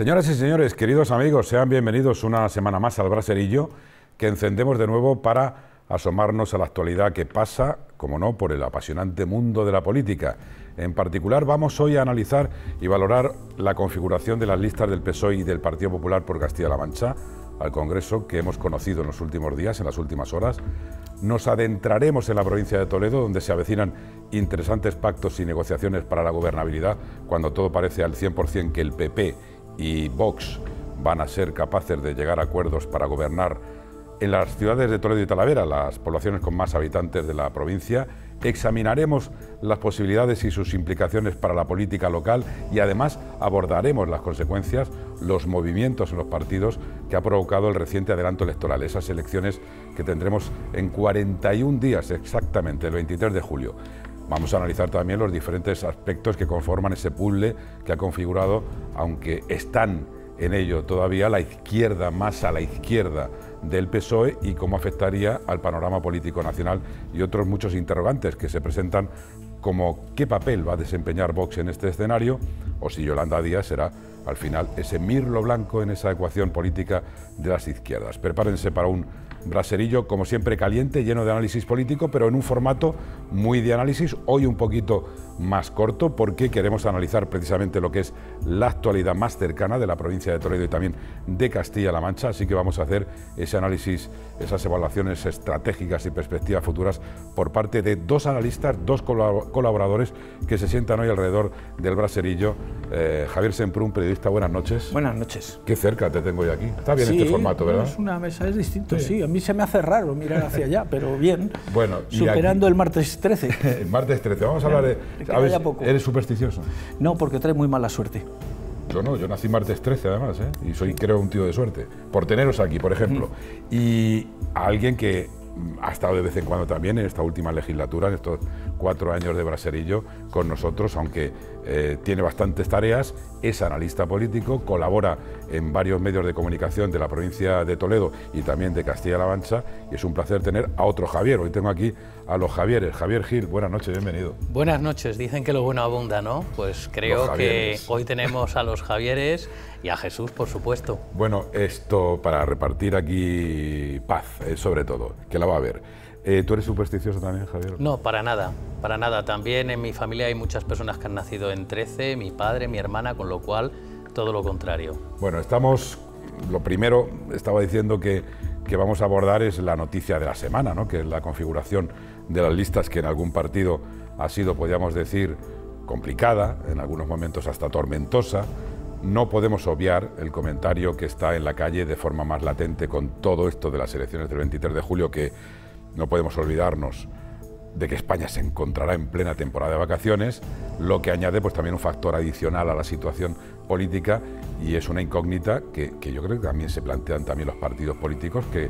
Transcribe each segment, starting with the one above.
Señoras y señores, queridos amigos, sean bienvenidos una semana más al Braserillo, que encendemos de nuevo para asomarnos a la actualidad que pasa, como no, por el apasionante mundo de la política. En particular, vamos hoy a analizar y valorar la configuración de las listas del PSOE y del Partido Popular por Castilla-La Mancha al Congreso que hemos conocido en los últimos días, en las últimas horas. Nos adentraremos en la provincia de Toledo, donde se avecinan interesantes pactos y negociaciones para la gobernabilidad, cuando todo parece al 100% que el PP y Vox van a ser capaces de llegar a acuerdos para gobernar en las ciudades de Toledo y Talavera, las poblaciones con más habitantes de la provincia, examinaremos las posibilidades y sus implicaciones para la política local y además abordaremos las consecuencias, los movimientos en los partidos que ha provocado el reciente adelanto electoral, esas elecciones que tendremos en 41 días exactamente, el 23 de julio. Vamos a analizar también los diferentes aspectos que conforman ese puzzle que ha configurado, aunque están en ello todavía la izquierda más a la izquierda del PSOE y cómo afectaría al panorama político nacional y otros muchos interrogantes que se presentan como qué papel va a desempeñar Vox en este escenario o si Yolanda Díaz será al final ese mirlo blanco en esa ecuación política de las izquierdas. Prepárense para un Braserillo, como siempre, caliente, lleno de análisis político, pero en un formato muy de análisis, hoy un poquito más corto porque queremos analizar precisamente lo que es la actualidad más cercana de la provincia de Toledo y también de Castilla-La Mancha, así que vamos a hacer ese análisis, esas evaluaciones estratégicas y perspectivas futuras por parte de dos analistas, dos colaboradores que se sientan hoy alrededor del braserillo. Eh, Javier Semprún, periodista, buenas noches. Buenas noches. Qué cerca te tengo yo aquí. Está bien este formato, ¿verdad? es una mesa, es distinto, sí. A mí se me hace raro mirar hacia allá, pero bien. Bueno, superando el martes 13. el martes 13. Vamos a hablar de a ver, ¿Eres supersticioso? No, porque trae muy mala suerte. Yo no, yo nací martes 13 además, ¿eh? y soy creo un tío de suerte, por teneros aquí, por ejemplo. Y alguien que ha estado de vez en cuando también en esta última legislatura, en estos cuatro años de braserillo, con nosotros, aunque eh, tiene bastantes tareas, es analista político, colabora en varios medios de comunicación de la provincia de Toledo y también de Castilla-La Mancha, y es un placer tener a otro Javier. Hoy tengo aquí a los Javieres. Javier Gil, buenas noches, bienvenido. Buenas noches, dicen que lo bueno abunda, ¿no? Pues creo que hoy tenemos a los Javieres y a Jesús, por supuesto. Bueno, esto para repartir aquí paz, eh, sobre todo, que la va a haber. Eh, ¿Tú eres supersticioso también, Javier? No, para nada, para nada. También en mi familia hay muchas personas que han nacido en 13, mi padre, mi hermana, con lo cual todo lo contrario. Bueno, estamos, lo primero, estaba diciendo que, que vamos a abordar es la noticia de la semana, ¿no? que es la configuración de las listas que en algún partido ha sido, podríamos decir, complicada, en algunos momentos hasta tormentosa, no podemos obviar el comentario que está en la calle de forma más latente con todo esto de las elecciones del 23 de julio, que no podemos olvidarnos de que España se encontrará en plena temporada de vacaciones, lo que añade pues también un factor adicional a la situación política y es una incógnita que, que yo creo que también se plantean también los partidos políticos que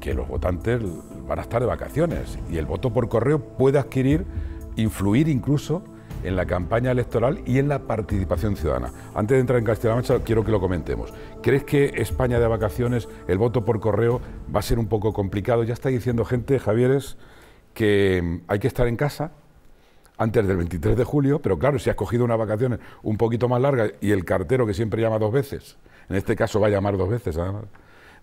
que, los votantes van a estar de vacaciones y el voto por correo puede adquirir, influir incluso en la campaña electoral y en la participación ciudadana. Antes de entrar en Castilla-La Mancha, quiero que lo comentemos. ¿Crees que España de vacaciones, el voto por correo, va a ser un poco complicado? Ya está diciendo gente, Javieres, que hay que estar en casa antes del 23 de julio, pero claro, si has cogido unas vacaciones un poquito más largas y el cartero que siempre llama dos veces, en este caso va a llamar dos veces además,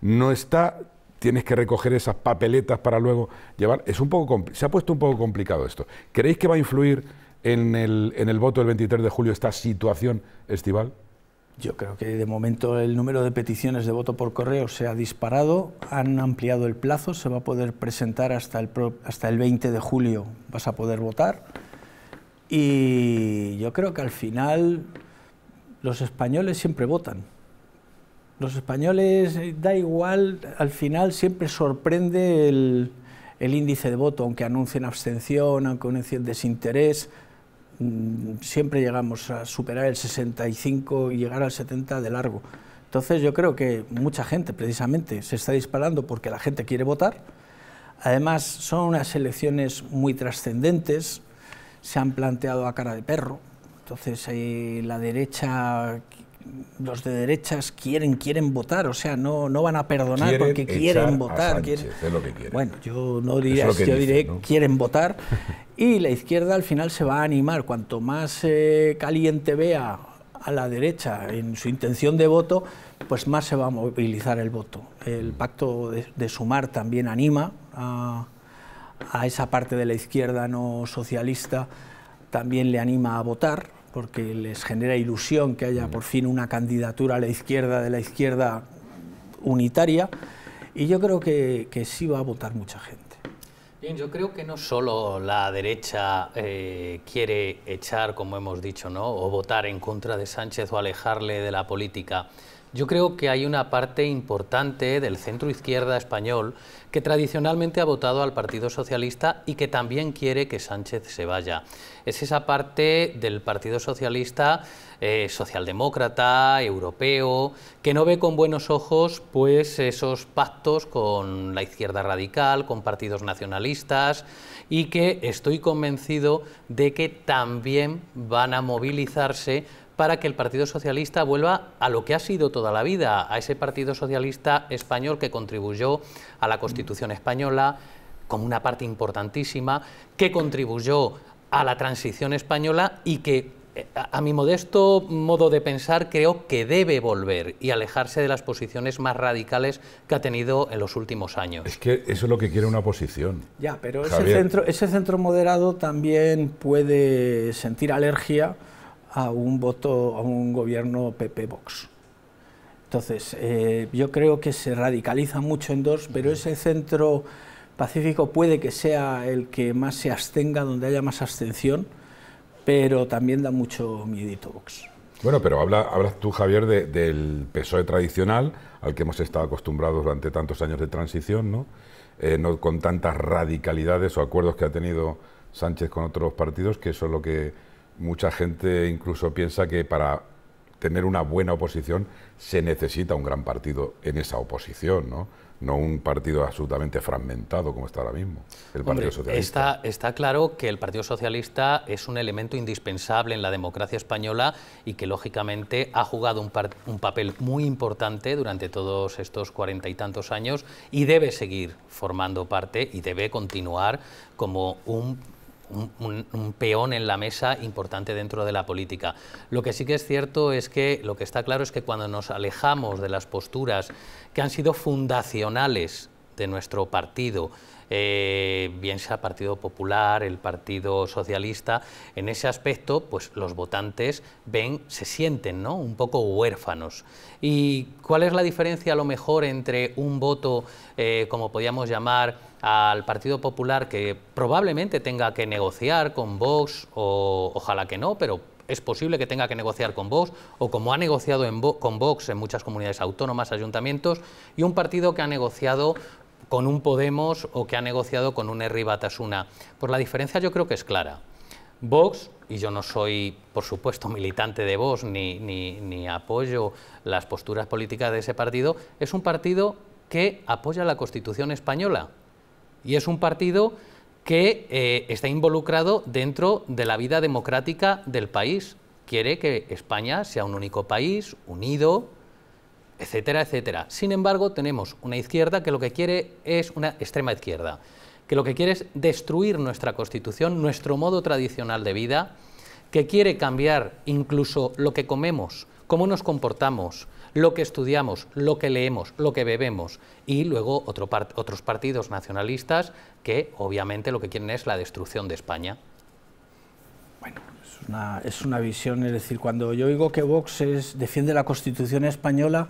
no está tienes que recoger esas papeletas para luego llevar. Es un poco se ha puesto un poco complicado esto. ¿Creéis que va a influir en el, en el voto del 23 de julio esta situación estival? Yo creo que de momento el número de peticiones de voto por correo se ha disparado, han ampliado el plazo, se va a poder presentar hasta el, hasta el 20 de julio, vas a poder votar. Y yo creo que al final los españoles siempre votan los españoles, eh, da igual, al final siempre sorprende el, índice de voto, aunque anuncien abstención, aunque anuncien desinterés, mm, siempre llegamos a superar el 65 y llegar al 70 de largo. Entonces yo creo que mucha gente precisamente se está disparando porque la gente quiere votar. Además son unas elecciones muy trascendentes, se han planteado a cara de perro. Entonces eh, la derecha los de derechas quieren, quieren votar, o sea, no, no van a perdonar porque quieren votar. Bueno, yo no diré, yo diré quieren votar. Y la izquierda al final se va a animar. Cuanto más eh, caliente vea a la derecha en su intención de voto, pues más se va a movilizar el voto. El mm. pacto de, de sumar también anima a, a esa parte de la izquierda no socialista, también le anima a votar porque les genera ilusión que haya por fin una candidatura a la izquierda de la izquierda unitaria, y yo creo que, que sí va a votar mucha gente. Bien, yo creo que no solo la derecha eh, quiere echar, como hemos dicho, ¿no? o votar en contra de Sánchez o alejarle de la política, yo creo que hay una parte importante del centro izquierda español que tradicionalmente ha votado al Partido Socialista y que también quiere que Sánchez se vaya. Es esa parte del Partido Socialista eh, socialdemócrata, europeo, que no ve con buenos ojos pues, esos pactos con la izquierda radical, con partidos nacionalistas y que estoy convencido de que también van a movilizarse para que el Partido Socialista vuelva a lo que ha sido toda la vida, a ese Partido Socialista español que contribuyó a la Constitución española como una parte importantísima, que contribuyó a la transición española y que eh, a mi modesto modo de pensar, creo que debe volver y alejarse de las posiciones más radicales que ha tenido en los últimos años. Es que eso es lo que quiere una oposición. Ya, pero ese centro, ese centro, moderado también puede sentir alergia a un voto, a un gobierno PP-Vox. Entonces, eh, yo creo que se radicaliza mucho en dos, pero ese centro pacífico puede que sea el que más se abstenga, donde haya más abstención, pero también da mucho miedito Vox. Bueno, pero habla, hablas tú, Javier, del PSOE tradicional, al que hemos estado acostumbrados durante tantos años de transición, ¿no? Eh, no con tantas radicalidades o acuerdos que ha tenido Sánchez con otros partidos, que eso es lo que mucha gente incluso piensa que para tener una buena oposición se necesita un gran partido en esa oposición, ¿no? no un partido absolutamente fragmentado como está ahora mismo, el Partido Socialista. Está, claro que el Partido Socialista es un elemento indispensable en la democracia española y que lógicamente ha jugado un papel muy importante durante todos estos cuarenta y tantos años y debe seguir formando parte y debe continuar como un un, peón en la mesa importante dentro de la política. Lo que sí que es cierto es que lo que está claro es que cuando nos alejamos de las posturas que han sido fundacionales de nuestro partido, eh, bien sea Partido Popular, el Partido Socialista, en ese aspecto, pues los votantes ven, se sienten ¿no? un poco huérfanos. ¿Y cuál es la diferencia a lo mejor entre un voto, eh, como podríamos llamar, al Partido Popular, que probablemente tenga que negociar con Vox, o ojalá que no, pero es posible que tenga que negociar con Vox o como ha negociado con Vox en muchas comunidades autónomas, ayuntamientos, y un partido que ha negociado con un Podemos o que ha negociado con un Herri Batasuna. Pues la diferencia yo creo que es clara. Vox, y yo no soy, por supuesto, militante de Vox ni, ni, apoyo las posturas políticas de ese partido, es un partido que apoya la Constitución española y es un partido que eh, está involucrado dentro de la vida democrática del país. Quiere que España sea un único país, unido, etcétera, etcétera. Sin embargo, tenemos una izquierda que lo que quiere es una extrema izquierda, que lo que quiere es destruir nuestra Constitución, nuestro modo tradicional de vida, que quiere cambiar incluso lo que comemos, cómo nos comportamos, lo que estudiamos, lo que leemos, lo que bebemos, y luego otro otros partidos nacionalistas que obviamente lo que quieren es la destrucción de España. Bueno, es una, es una visión, es decir, cuando yo digo que Vox defiende la Constitución española,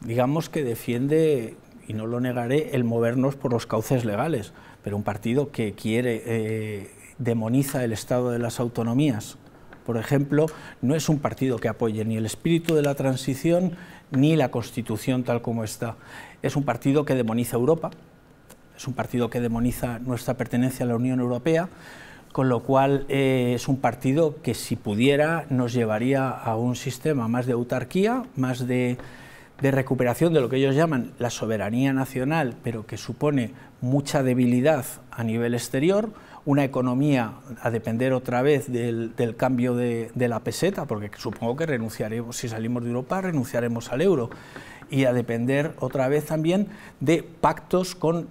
digamos que defiende, y no lo negaré, el movernos por los cauces legales, pero un partido que quiere, eh, demoniza el Estado de las autonomías, por ejemplo, no es un partido que apoye ni el espíritu de la transición ni la Constitución tal como está. Es un partido que demoniza Europa, es un partido que demoniza nuestra pertenencia a la Unión Europea, con lo cual eh, es un partido que si pudiera nos llevaría a un sistema más de autarquía, más de, recuperación de lo que ellos llaman la soberanía nacional, pero que supone mucha debilidad a nivel exterior, una economía a depender otra vez del, cambio de, de, la peseta, porque supongo que renunciaremos, si salimos de Europa, renunciaremos al euro, y a depender otra vez también de pactos con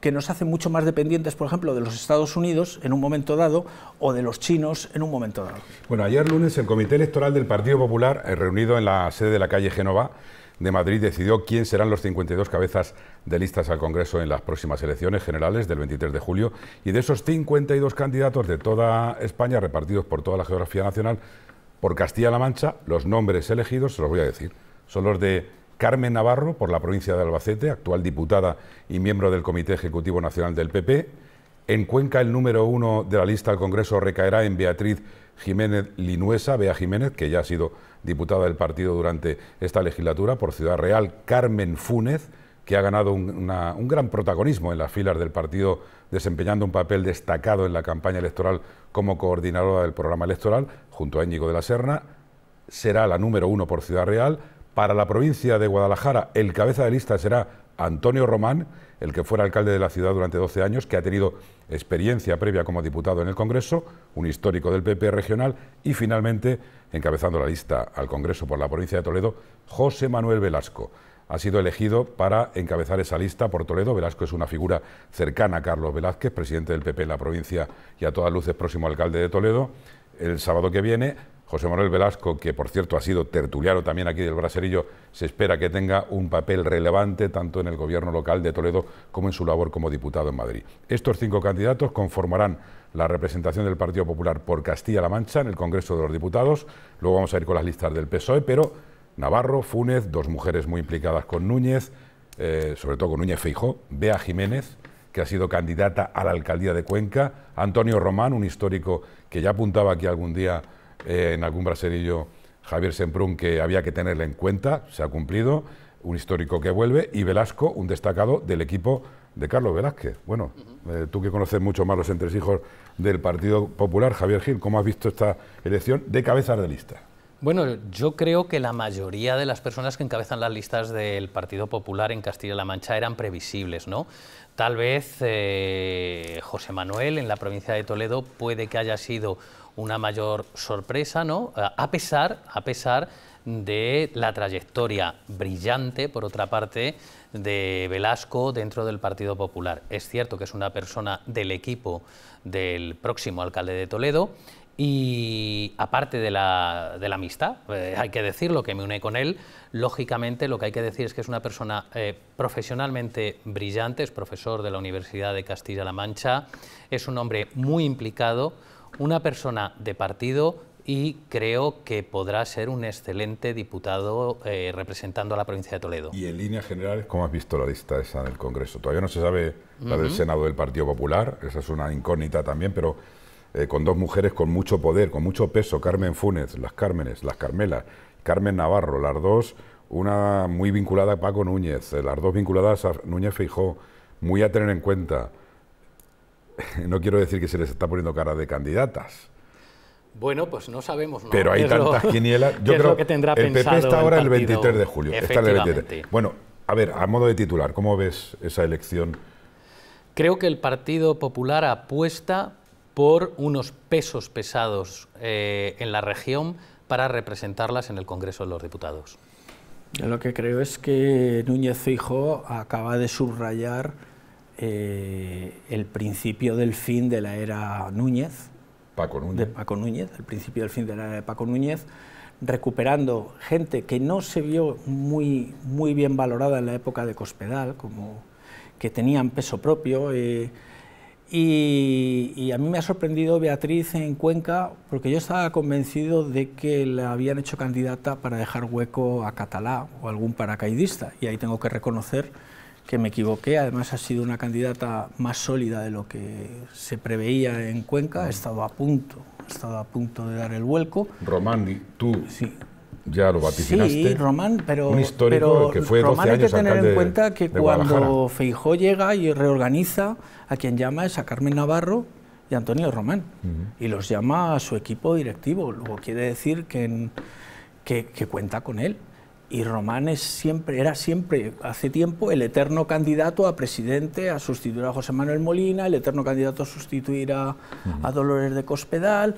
que nos hacen mucho más dependientes, por ejemplo, de los Estados Unidos en un momento dado o de los chinos en un momento dado. Bueno, ayer lunes el Comité Electoral del Partido Popular, eh, reunido en la sede de la calle Génova de Madrid, decidió quién serán los 52 cabezas de listas al Congreso en las próximas elecciones generales del 23 de julio. Y de esos 52 candidatos de toda España, repartidos por toda la geografía nacional, por Castilla-La Mancha, los nombres elegidos, se los voy a decir, son los de Carmen Navarro, por la provincia de Albacete, actual diputada y miembro del Comité Ejecutivo Nacional del PP. En Cuenca, el número uno de la lista al Congreso recaerá en Beatriz Jiménez Linuesa, Bea Jiménez, que ya ha sido diputada del partido durante esta legislatura, por Ciudad Real, Carmen Fúnez, que ha ganado un, un, gran protagonismo en las filas del partido, desempeñando un papel destacado en la campaña electoral como coordinadora del programa electoral, junto a Íñigo de la Serna, será la número uno por Ciudad Real, para la provincia de Guadalajara, el cabeza de lista será Antonio Román, el que fuera alcalde de la ciudad durante 12 años, que ha tenido experiencia previa como diputado en el Congreso, un histórico del PP regional, y finalmente, encabezando la lista al Congreso por la provincia de Toledo, José Manuel Velasco. Ha sido elegido para encabezar esa lista por Toledo. Velasco es una figura cercana a Carlos Velázquez, presidente del PP en la provincia y a todas luces próximo alcalde de Toledo. El sábado que viene José Manuel Velasco, que por cierto ha sido tertuliano también aquí del Braserillo, se espera que tenga un papel relevante tanto en el gobierno local de Toledo como en su labor como diputado en Madrid. Estos cinco candidatos conformarán la representación del Partido Popular por Castilla-La Mancha en el Congreso de los Diputados. Luego vamos a ir con las listas del PSOE, pero Navarro, Funes, dos mujeres muy implicadas con Núñez, eh, sobre todo con Núñez Feijó, Bea Jiménez, que ha sido candidata a la alcaldía de Cuenca, Antonio Román, un histórico que ya apuntaba aquí algún día eh, en algún braserillo Javier Semprún que había que tenerle en cuenta, se ha cumplido, un histórico que vuelve y Velasco, un destacado del equipo de Carlos Velázquez. Bueno, eh, tú que conoces mucho más los entresijos del Partido Popular, Javier Gil, ¿cómo has visto esta elección de cabezas de lista? Bueno, yo creo que la mayoría de las personas que encabezan las listas del Partido Popular en Castilla-La Mancha eran previsibles, ¿no? Tal vez eh, José Manuel en la provincia de Toledo puede que haya sido una mayor sorpresa, ¿no? A pesar, a pesar de la trayectoria brillante, por otra parte, de Velasco dentro del Partido Popular. Es cierto que es una persona del equipo del próximo alcalde de Toledo y aparte de la, de la amistad, eh, hay que decirlo, que me une con él, lógicamente lo que hay que decir es que es una persona eh, profesionalmente brillante, es profesor de la Universidad de Castilla-La Mancha, es un hombre muy implicado, una persona de partido y creo que podrá ser un excelente diputado eh, representando a la provincia de Toledo. Y en líneas generales, ¿cómo has visto la lista esa del Congreso? Todavía no se sabe la del Senado del Partido Popular, esa es una incógnita también, pero eh, con dos mujeres con mucho poder, con mucho peso, Carmen Funes, las Cármenes, las Carmelas, Carmen Navarro, las dos, una muy vinculada a Paco Núñez, eh, las dos vinculadas a Núñez Feijó, muy a tener en cuenta. no quiero decir que se les está poniendo cara de candidatas. Bueno, pues no sabemos. Pero hay tantas quinielas. Yo creo que tendrá el PP está ahora el, 23 de julio. Está el 23. Bueno, a ver, a modo de titular, ¿cómo ves esa elección? Creo que el Partido Popular apuesta por unos pesos pesados eh, en la región para representarlas en el Congreso de los Diputados. lo que creo es que Núñez Fijo acaba de subrayar eh, el principio del fin de la era Núñez. Paco Núñez. De Paco Núñez, el principio del fin de la era Paco Núñez, recuperando gente que no se vio muy, muy bien valorada en la época de Cospedal, como que tenían peso propio. Eh, y, y, a mí me ha sorprendido Beatriz en Cuenca, porque yo estaba convencido de que la habían hecho candidata para dejar hueco a Catalá o algún paracaidista. Y ahí tengo que reconocer que me equivoqué. Además, ha sido una candidata más sólida de lo que se preveía en Cuenca. Ha mm. estado a punto, ha estado a punto de dar el vuelco. Román, tú ya lo vaticinaste. Sí, Román, pero, Román hay que tener en cuenta que cuando Feijó llega y reorganiza, a quien llama es a Carmen Navarro y Antonio Román. Y los llama a su equipo directivo. Luego quiere decir que, que cuenta con él y Román es siempre, era siempre, hace tiempo, el eterno candidato a presidente, a sustituir a José Manuel Molina, el eterno candidato a sustituir a, Dolores de Cospedal,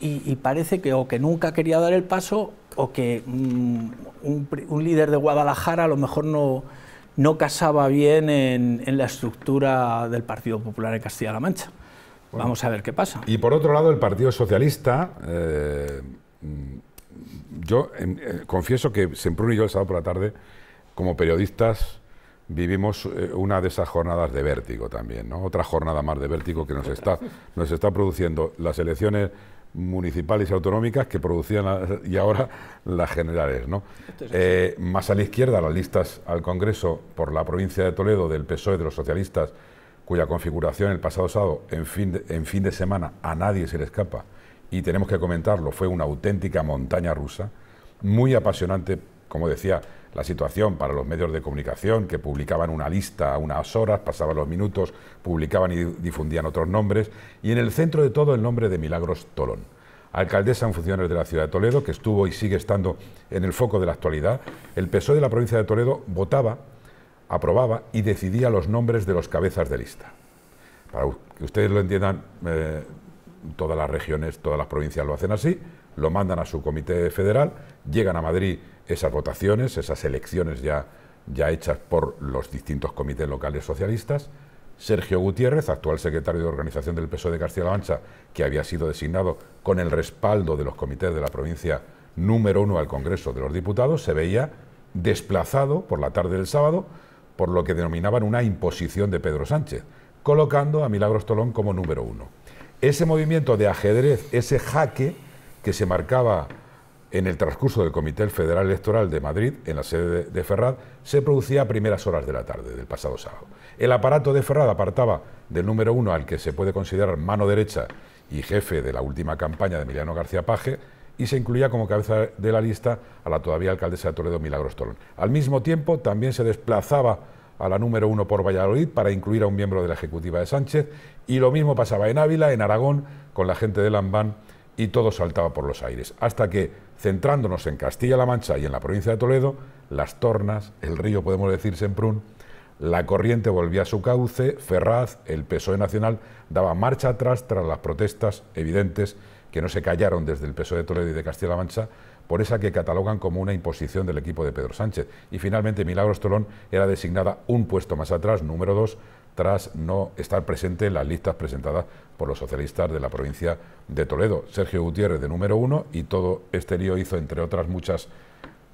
y, parece que o que nunca quería dar el paso o que mm, un, líder de Guadalajara a lo mejor no, no casaba bien en, la estructura del Partido Popular de Castilla-La Mancha. Vamos a ver qué pasa. Y por otro lado, el Partido Socialista... Eh, yo eh, confieso que Semprún y yo el sábado por la tarde, como periodistas, vivimos eh, una de esas jornadas de vértigo también, Otra jornada más de vértigo que nos está, produciendo las elecciones municipales y autonómicas que producían y ahora las generales. Eh, más a la izquierda, las listas al Congreso por la provincia de Toledo del PSOE de los socialistas, cuya configuración el pasado sábado, en fin de semana, a nadie se le escapa, y tenemos que comentarlo, fue una auténtica montaña rusa, muy apasionante, como decía, la situación para los medios de comunicación que publicaban una lista a unas horas, pasaban los minutos, publicaban y difundían otros nombres, y en el centro de todo el nombre de Milagros Tolón. Alcaldesa en funciones de la ciudad de Toledo, que estuvo y sigue estando en el foco de la actualidad, el PSOE de la provincia de Toledo votaba, aprobaba y decidía los nombres de los cabezas de lista. Para que ustedes lo entiendan eh, todas las regiones, todas las provincias lo hacen así, lo mandan a su comité federal, llegan a Madrid esas votaciones, esas elecciones ya, ya hechas por los distintos comités locales socialistas, Sergio Gutiérrez, actual secretario de organización del PSOE de Castilla-La Mancha, que había sido designado con el respaldo de los comités de la provincia número uno al Congreso de los Diputados, se veía desplazado por la tarde del sábado por lo que denominaban una imposición de Pedro Sánchez, colocando a Milagros Tolón como número uno ese movimiento de ajedrez, ese jaque que se marcaba en el transcurso del Comité Federal Electoral de Madrid, en la sede de Ferrad, se producía a primeras horas de la tarde del pasado sábado. El aparato de Ferrad apartaba del número uno al que se puede considerar mano derecha y jefe de la última campaña de Emiliano García Paje, y se incluía como cabeza de la lista a la todavía alcaldesa de Toledo Milagros Tolón. Al mismo tiempo, también se desplazaba a la número uno por Valladolid para incluir a un miembro de la Ejecutiva de Sánchez. Y lo mismo pasaba en Ávila, en Aragón, con la gente de Lambán y todo saltaba por los aires. Hasta que, centrándonos en Castilla-La Mancha y en la provincia de Toledo, las tornas, el río, podemos decir, Semprún, la corriente volvía a su cauce, Ferraz, el PSOE Nacional, daba marcha atrás tras las protestas evidentes que no se callaron desde el PSOE de Toledo y de Castilla-La Mancha por esa que catalogan como una imposición del equipo de Pedro Sánchez. Y finalmente Milagros Tolón era designada un puesto más atrás, número dos, tras no estar presente en las listas presentadas por los socialistas de la provincia de Toledo. Sergio Gutiérrez de número uno y todo este lío hizo, entre otras muchas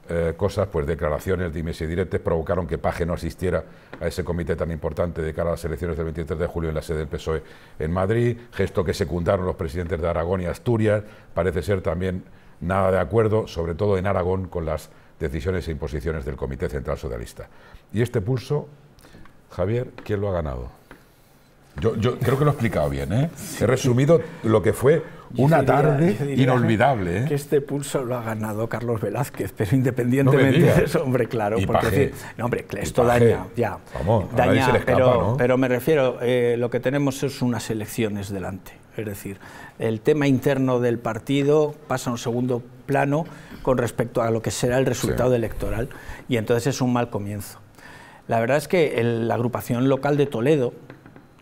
eh, cosas, pues declaraciones, dimes y directes, provocaron que Paje no asistiera a ese comité tan importante de cara a las elecciones del 23 de julio en la sede del PSOE en Madrid, gesto que secundaron los presidentes de Aragón y Asturias, parece ser también nada de acuerdo, sobre todo en Aragón, con las decisiones e imposiciones del Comité Central Socialista. Y este pulso, Javier, ¿quién lo ha ganado? Yo, creo que lo he explicado bien, ¿eh? He resumido lo que fue una tarde inolvidable. ¿eh? este pulso lo ha ganado Carlos Velázquez, pero independientemente de eso, hombre, claro. porque hombre, esto daña, ya. daña, pero, pero me refiero, eh, lo que tenemos es unas elecciones delante es decir, el tema interno del partido pasa a un segundo plano con respecto a lo que será el resultado electoral y entonces es un mal comienzo. La verdad es que la agrupación local de Toledo,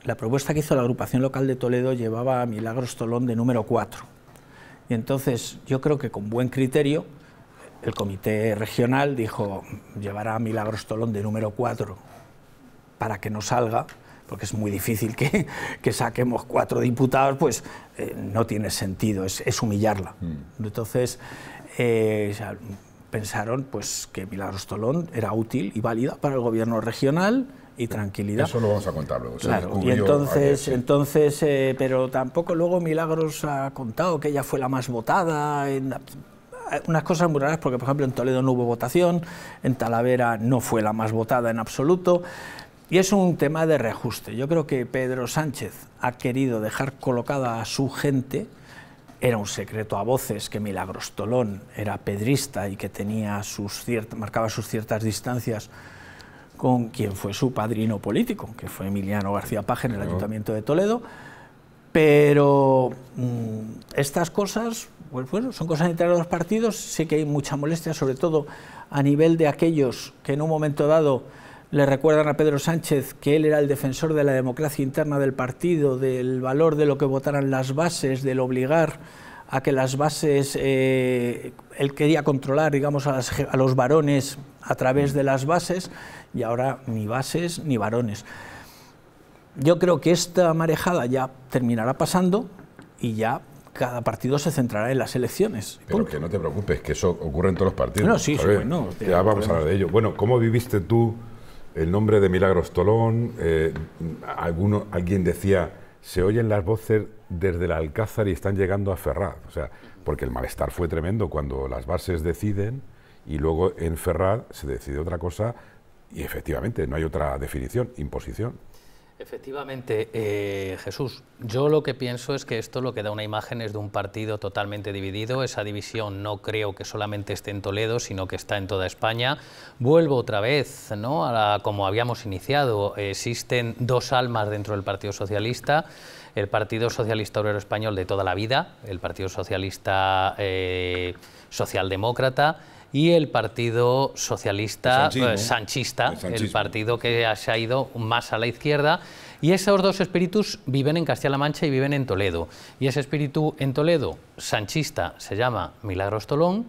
la propuesta que hizo la agrupación local de Toledo llevaba a Milagros Tolón de número 4. Y entonces yo creo que con buen criterio el comité regional dijo llevará a Milagros Tolón de número 4 para que no salga porque es muy difícil que, saquemos cuatro diputados, pues eh, no tiene sentido, es, humillarla. Mm. Entonces, eh, pensaron pues, que Milagros Tolón era útil y válida para el gobierno regional y tranquilidad. Eso lo vamos a contar luego. y entonces, entonces eh, pero tampoco luego Milagros ha contado que ella fue la más votada. En, unas cosas muy raras, porque por ejemplo en Toledo no hubo votación, en Talavera no fue la más votada en absoluto. Y es un tema de reajuste. Yo creo que Pedro Sánchez ha querido dejar colocada a su gente. Era un secreto a voces que Milagros Tolón era pedrista y que tenía sus marcaba sus ciertas distancias con quien fue su padrino político, que fue Emiliano García Paje en el Ayuntamiento de Toledo. Pero mm, estas cosas, pues bueno, son cosas entre los partidos. Sé que hay mucha molestia, sobre todo a nivel de aquellos que en un momento dado le recuerdan a Pedro Sánchez que él era el defensor de la democracia interna del partido, del valor de lo que votaran las bases, del obligar a que las bases, eh, él quería controlar, digamos, a, los varones a través de las bases, y ahora ni bases ni varones. Yo creo que esta marejada ya terminará pasando y ya cada partido se centrará en las elecciones. Pero que no te preocupes, que eso ocurre en todos los partidos. No, sí, ya vamos a hablar de ello. Bueno, ¿cómo viviste tú? el nombre de Milagros Tolón, eh, alguno, alguien decía, se oyen las voces desde el Alcázar y están llegando a Ferrad. o sea, porque el malestar fue tremendo cuando las bases deciden y luego en Ferrad se decide otra cosa y efectivamente no hay otra definición, imposición. Efectivamente, eh, Jesús, yo lo que pienso es que esto lo que da una imagen es de un partido totalmente dividido. Esa división no creo que solamente esté en Toledo, sino que está en toda España. Vuelvo otra vez, ¿no? A como habíamos iniciado, existen dos almas dentro del Partido Socialista el Partido Socialista Obrero Español de toda la vida, el Partido Socialista eh, Socialdemócrata y el Partido Socialista eh, Sanchista, el, partido que se ha ido más a la izquierda. Y esos dos espíritus viven en Castilla-La Mancha y viven en Toledo. Y ese espíritu en Toledo, sanchista, se llama Milagros Tolón.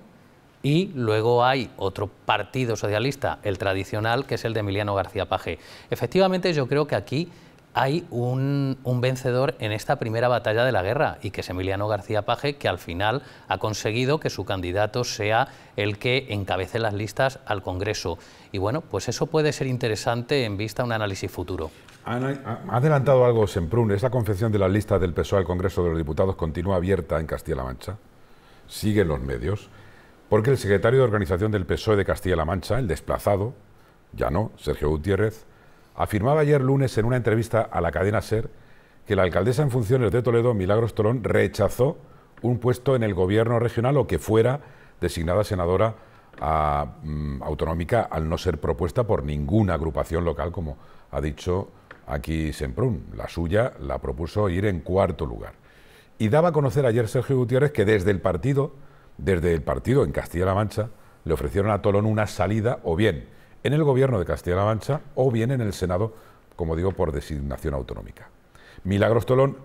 Y luego hay otro partido socialista, el tradicional, que es el de Emiliano García Paje. Efectivamente, yo creo que aquí hay un, vencedor en esta primera batalla de la guerra y que es Emiliano García Paje, que al final ha conseguido que su candidato sea el que encabece las listas al Congreso. Y bueno, pues eso puede ser interesante en vista a un análisis futuro. Ha adelantado algo Semprún, es la confección de las listas del PSOE al Congreso de los Diputados continúa abierta en Castilla-La Mancha, sigue los medios, porque el secretario de Organización del PSOE de Castilla-La Mancha, el desplazado, ya no, Sergio Gutiérrez, afirmaba ayer lunes en una entrevista a la cadena SER que la alcaldesa en funciones de Toledo, Milagros Tolón, rechazó un puesto en el gobierno regional o que fuera designada senadora ah, mm, autonómica al no ser propuesta por ninguna agrupación local, como ha dicho aquí Semprún. La suya la propuso ir en cuarto lugar. Y daba a conocer ayer Sergio Gutiérrez que desde el partido, desde el partido en Castilla-La Mancha, le ofrecieron a Tolón una salida o bien en el gobierno de Castilla-La Mancha o bien en el Senado, como digo, por designación autonómica. Milagros Tolón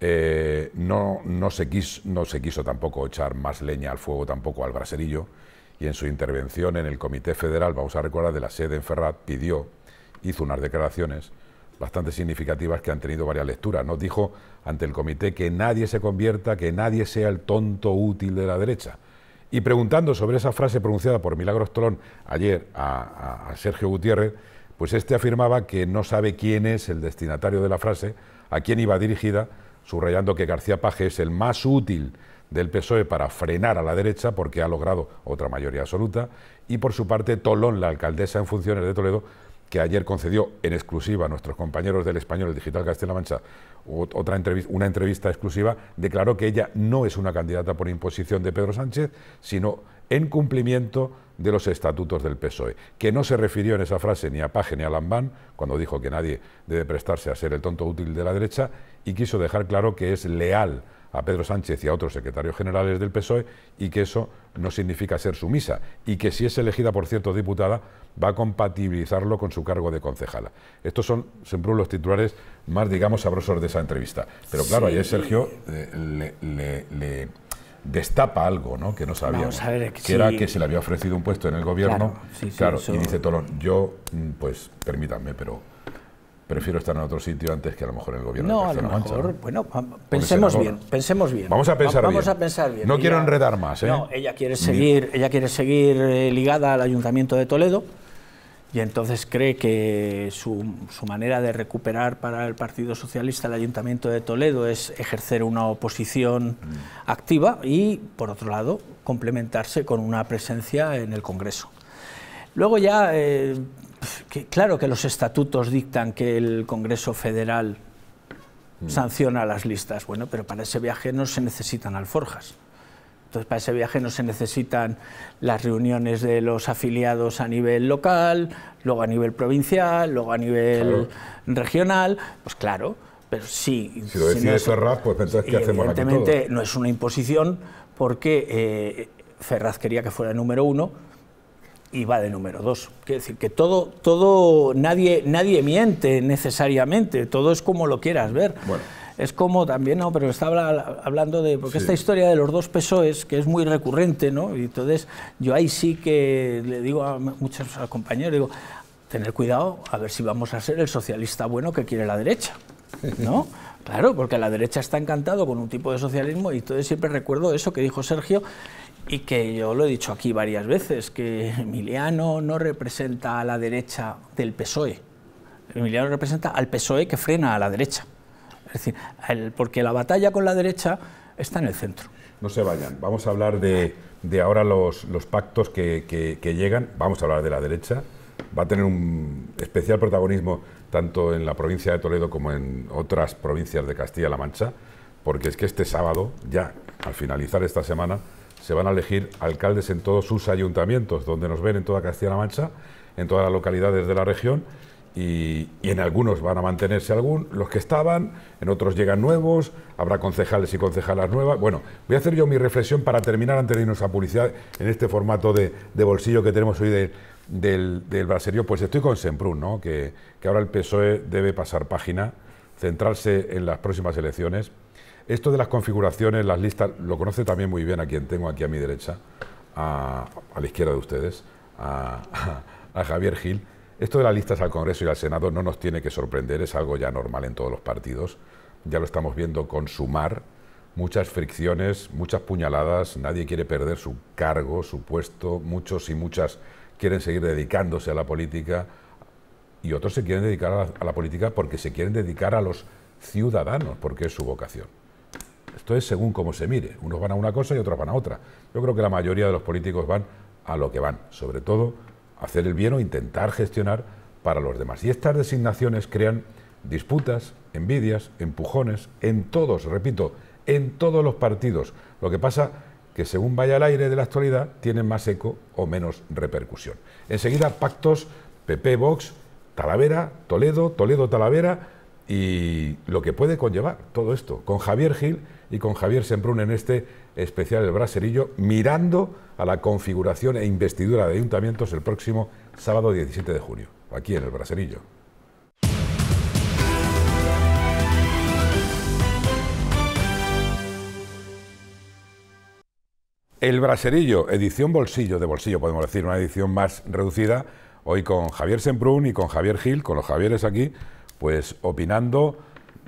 eh, no, no, se quiso, no se quiso tampoco echar más leña al fuego, tampoco al braserillo, y en su intervención en el Comité Federal, vamos a recordar, de la sede en Ferrat, pidió, hizo unas declaraciones bastante significativas que han tenido varias lecturas. Nos dijo ante el comité que nadie se convierta, que nadie sea el tonto útil de la derecha. Y preguntando sobre esa frase pronunciada por Milagros Tolón ayer a, Sergio Gutiérrez, pues este afirmaba que no sabe quién es el destinatario de la frase, a quién iba dirigida, subrayando que García Paje es el más útil del PSOE para frenar a la derecha porque ha logrado otra mayoría absoluta y por su parte Tolón, la alcaldesa en funciones de Toledo, que ayer concedió en exclusiva a nuestros compañeros del Español, el Digital Castilla-La Mancha, otra entrevista, una entrevista exclusiva, declaró que ella no es una candidata por imposición de Pedro Sánchez, sino en cumplimiento de los estatutos del PSOE, que no se refirió en esa frase ni a Paje ni a Lambán, cuando dijo que nadie debe prestarse a ser el tonto útil de la derecha, y quiso dejar claro que es leal a Pedro Sánchez y a otros secretarios generales del PSOE y que eso no significa ser sumisa y que si es elegida, por cierto, diputada, va a compatibilizarlo con su cargo de concejala. Estos son siempre los titulares más, digamos, sabrosos de esa entrevista. Pero claro, ahí ayer Sergio eh, le, destapa algo ¿no? que no sabíamos, que, era que se le había ofrecido un puesto en el gobierno, claro, y dice Tolón, yo, mm, pues permítanme, pero prefiero estar en otro sitio antes que a lo mejor en el gobierno no, de lo Bueno, pensemos bien, pensemos bien. Vamos a pensar, bien. Vamos a pensar bien. No quiero enredar más. ¿eh? No, ella quiere seguir, ella quiere seguir eh, ligada al Ayuntamiento de Toledo, y entonces cree que su, manera de recuperar para el Partido Socialista el Ayuntamiento de Toledo es ejercer una oposición mm. activa y, por otro lado, complementarse con una presencia en el Congreso. Luego ya, eh, claro que los estatutos dictan que el Congreso Federal mm. sanciona las listas, bueno, pero para ese viaje no se necesitan alforjas. Entonces, para ese viaje no se necesitan las reuniones de los afiliados a nivel local, luego a nivel provincial, luego a nivel regional. Pues claro, pero sí. Si lo Ferraz, pues entonces, ¿qué hacemos aquí Evidentemente, no es una imposición porque eh, Ferraz quería que fuera número uno y va de número dos. Quiere decir que todo, todo nadie, nadie miente necesariamente, todo es como lo quieras ver. Bueno es como también, no, pero estaba hablando de, porque esta historia de los dos PSOEs, que es muy recurrente, ¿no? Y entonces yo ahí sí que le digo a muchos compañeros, digo, tener cuidado a ver si vamos a ser el socialista bueno que quiere la derecha, ¿no? Claro, porque la derecha está encantado con un tipo de socialismo y entonces siempre recuerdo eso que dijo Sergio y que yo lo he dicho aquí varias veces, que Emiliano no representa a la derecha del PSOE, Emiliano representa al PSOE que frena a la derecha. Es decir, porque la batalla con la derecha está en el centro. No se vayan, vamos a hablar de, ahora los, pactos que llegan, vamos a hablar de la derecha, va a tener un especial protagonismo tanto en la provincia de Toledo como en otras provincias de Castilla-La Mancha, porque es que este sábado, ya al finalizar esta semana, se van a elegir alcaldes en todos sus ayuntamientos, donde nos ven en toda Castilla-La Mancha, en todas las localidades de la región, y, en algunos van a mantenerse algún, los que estaban, en otros llegan nuevos, habrá concejales y concejalas nuevas. Bueno, voy a hacer yo mi reflexión para terminar antes de irnos a publicidad en este formato de, de bolsillo que tenemos hoy del, del braserío. Pues estoy con Semprún, ¿no? que, ahora el PSOE debe pasar página, centrarse en las próximas elecciones. Esto de las configuraciones, las listas, lo conoce también muy bien a quien tengo aquí a mi derecha, a, a la izquierda de ustedes, a Javier Gil esto de las listas al Congreso y al Senado no nos tiene que sorprender, es algo ya normal en todos los partidos. Ya lo estamos viendo con muchas fricciones, muchas puñaladas, nadie quiere perder su cargo, su puesto, muchos y muchas quieren seguir dedicándose a la política y otros se quieren dedicar a la, a la política porque se quieren dedicar a los ciudadanos, porque es su vocación. Esto es según cómo se mire. Unos van a una cosa y otros van a otra. Yo creo que la mayoría de los políticos van a lo que van, sobre todo hacer el bien o intentar gestionar para los demás. Y estas designaciones crean disputas, envidias, empujones, en todos, repito, en todos los partidos. Lo que pasa que según vaya al aire de la actualidad, tienen más eco o menos repercusión. Enseguida, pactos PP-Vox, Talavera, Toledo, Toledo-Talavera y lo que puede conllevar todo esto, con Javier Gil y con Javier Semprún en este especial El Braserillo, mirando a la configuración e investidura de ayuntamientos el próximo sábado 17 de junio, aquí en El Braserillo. El Braserillo, edición bolsillo, de bolsillo podemos decir, una edición más reducida, hoy con Javier Semprún y con Javier Gil, con los Javieres aquí, pues opinando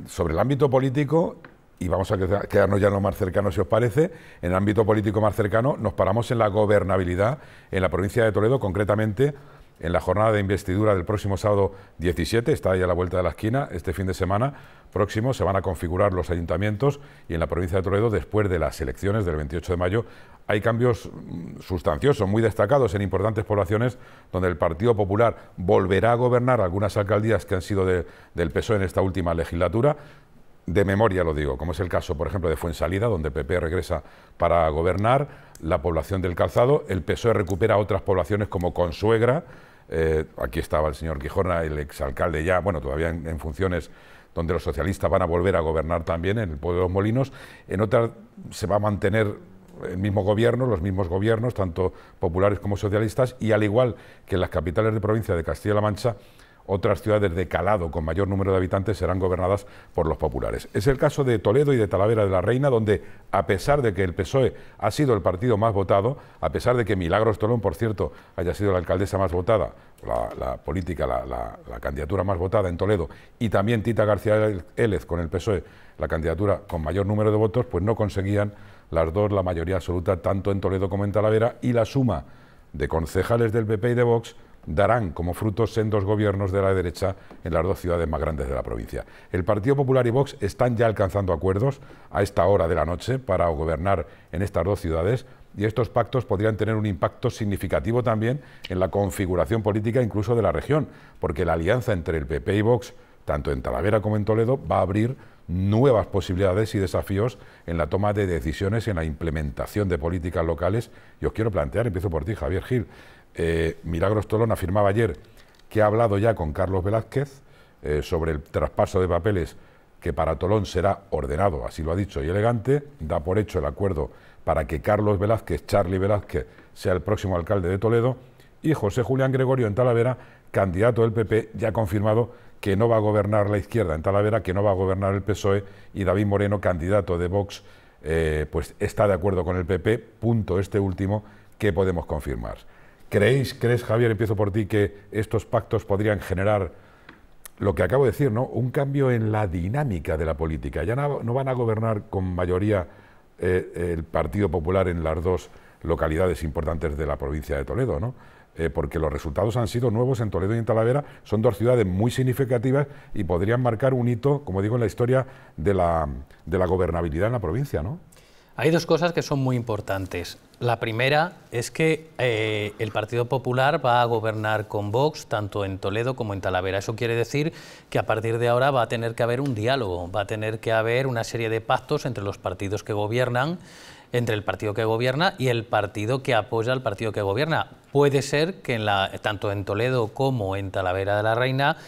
sobre el ámbito político y vamos a quedarnos ya en lo más cercano, si os parece, en el ámbito político más cercano, nos paramos en la gobernabilidad en la provincia de Toledo, concretamente en la jornada de investidura del próximo sábado 17, está ahí a la vuelta de la esquina, este fin de semana próximo se van a configurar los ayuntamientos y en la provincia de Toledo, después de las elecciones del 28 de mayo, hay cambios mm, sustanciosos, muy destacados en importantes poblaciones donde el Partido Popular volverá a gobernar algunas alcaldías que han sido del PSOE en esta última legislatura, de memoria lo digo, como es el caso, por ejemplo, de Fuensalida, donde el PP regresa para gobernar, la población del calzado, el PSOE recupera otras poblaciones como Consuegra, eh, aquí estaba el señor Quijorna, el exalcalde ya, bueno, todavía en, en, funciones donde los socialistas van a volver a gobernar también en el pueblo de los Molinos, en otras se va a mantener el mismo gobierno, los mismos gobiernos, tanto populares como socialistas, y al igual que en las capitales de provincia de Castilla-La Mancha, otras ciudades de calado con mayor número de habitantes serán gobernadas por los populares. Es el caso de Toledo y de Talavera de la Reina, donde, a pesar de que el PSOE ha sido el partido más votado, a pesar de que Milagros Tolón, por cierto, haya sido la alcaldesa más votada, la, política, la, la, candidatura más votada en Toledo, y también Tita García Élez con el PSOE, la candidatura con mayor número de votos, pues no conseguían las dos la mayoría absoluta tanto en Toledo como en Talavera, y la suma de concejales del PP y de Vox darán como frutos sendos gobiernos de la derecha en las dos ciudades más grandes de la provincia. El Partido Popular y Vox están ya alcanzando acuerdos a esta hora de la noche para gobernar en estas dos ciudades y estos pactos podrían tener un impacto significativo también en la configuración política incluso de la región, porque la alianza entre el PP y Vox, tanto en Talavera como en Toledo, va a abrir nuevas posibilidades y desafíos en la toma de decisiones, y en la implementación de políticas locales. Y os quiero plantear, empiezo por ti, Javier Gil, eh, Milagros Tolón afirmaba ayer que ha hablado ya con Carlos Velázquez eh, sobre el traspaso de papeles que para Tolón será ordenado, así lo ha dicho, y elegante. Da por hecho el acuerdo para que Carlos Velázquez, Charlie Velázquez, sea el próximo alcalde de Toledo. Y José Julián Gregorio en Talavera, candidato del PP, ya ha confirmado que no va a gobernar la izquierda en Talavera, que no va a gobernar el PSOE. Y David Moreno, candidato de Vox, eh, pues está de acuerdo con el PP. Punto este último que podemos confirmar. ¿Creéis, crees, Javier, empiezo por ti, que estos pactos podrían generar lo que acabo de decir, ¿no? Un cambio en la dinámica de la política. Ya no, van a gobernar con mayoría eh, el Partido Popular en las dos localidades importantes de la provincia de Toledo, ¿no? Eh, porque los resultados han sido nuevos en Toledo y en Talavera, son dos ciudades muy significativas y podrían marcar un hito, como digo, en la historia de la, de la gobernabilidad en la provincia, ¿no? Hay dos cosas que son muy importantes. La primera es que eh, el Partido Popular va a gobernar con Vox tanto en Toledo como en Talavera. Eso quiere decir que a partir de ahora va a tener que haber un diálogo, va a tener que haber una serie de pactos entre los partidos que gobiernan, entre el partido que gobierna y el partido que apoya al partido que gobierna. Puede ser que en la, tanto en Toledo como en Talavera de la Reina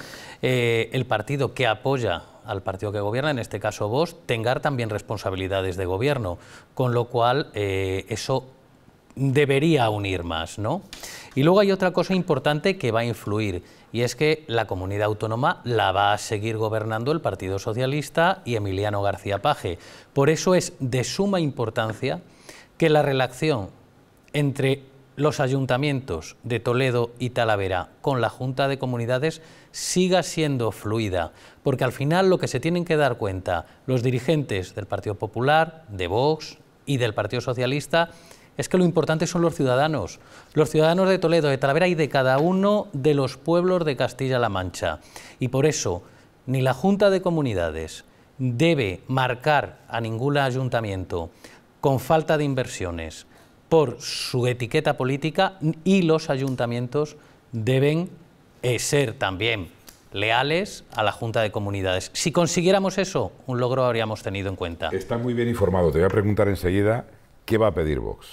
eh, el partido que apoya al partido que gobierna, en este caso vos, tengar también responsabilidades de gobierno, con lo cual eh, eso debería unir más, ¿no? Y luego hay otra cosa importante que va a influir, y es que la comunidad autónoma la va a seguir gobernando el Partido Socialista y Emiliano García Paje. Por eso es de suma importancia que la relación entre los ayuntamientos de Toledo y Talavera con la Junta de Comunidades siga siendo fluida, porque al final lo que se tienen que dar cuenta los dirigentes del Partido Popular, de Vox y del Partido Socialista es que lo importante son los ciudadanos, los ciudadanos de Toledo, de Talavera y de cada uno de los pueblos de Castilla-La Mancha. Y por eso ni la Junta de Comunidades debe marcar a ningún ayuntamiento con falta de inversiones, por su etiqueta política y los ayuntamientos deben eh, ser también leales a la Junta de Comunidades. Si consiguiéramos eso, un logro habríamos tenido en cuenta. Está muy bien informado. Te voy a preguntar enseguida qué va a pedir Vox.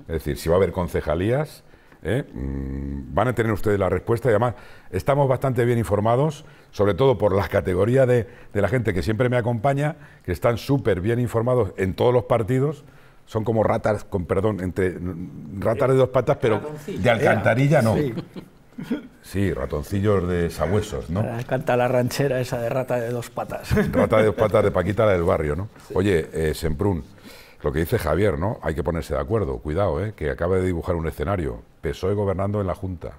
Es decir, si va a haber concejalías, ¿eh? mm, van a tener ustedes la respuesta. Y además, estamos bastante bien informados, sobre todo por la categoría de la gente que siempre me acompaña, que están súper bien informados en todos los partidos son como ratas, con perdón, entre ratas de dos patas, pero de alcantarilla no. Sí. ratoncillos de sabuesos, ¿no? Canta la ranchera esa de rata de dos patas. Rata de dos patas de Paquita, la del barrio, ¿no? Oye, eh, Semprún, lo que dice Javier, ¿no? Hay que ponerse de acuerdo, cuidado, ¿eh? Que acaba de dibujar un escenario. PSOE gobernando en la Junta,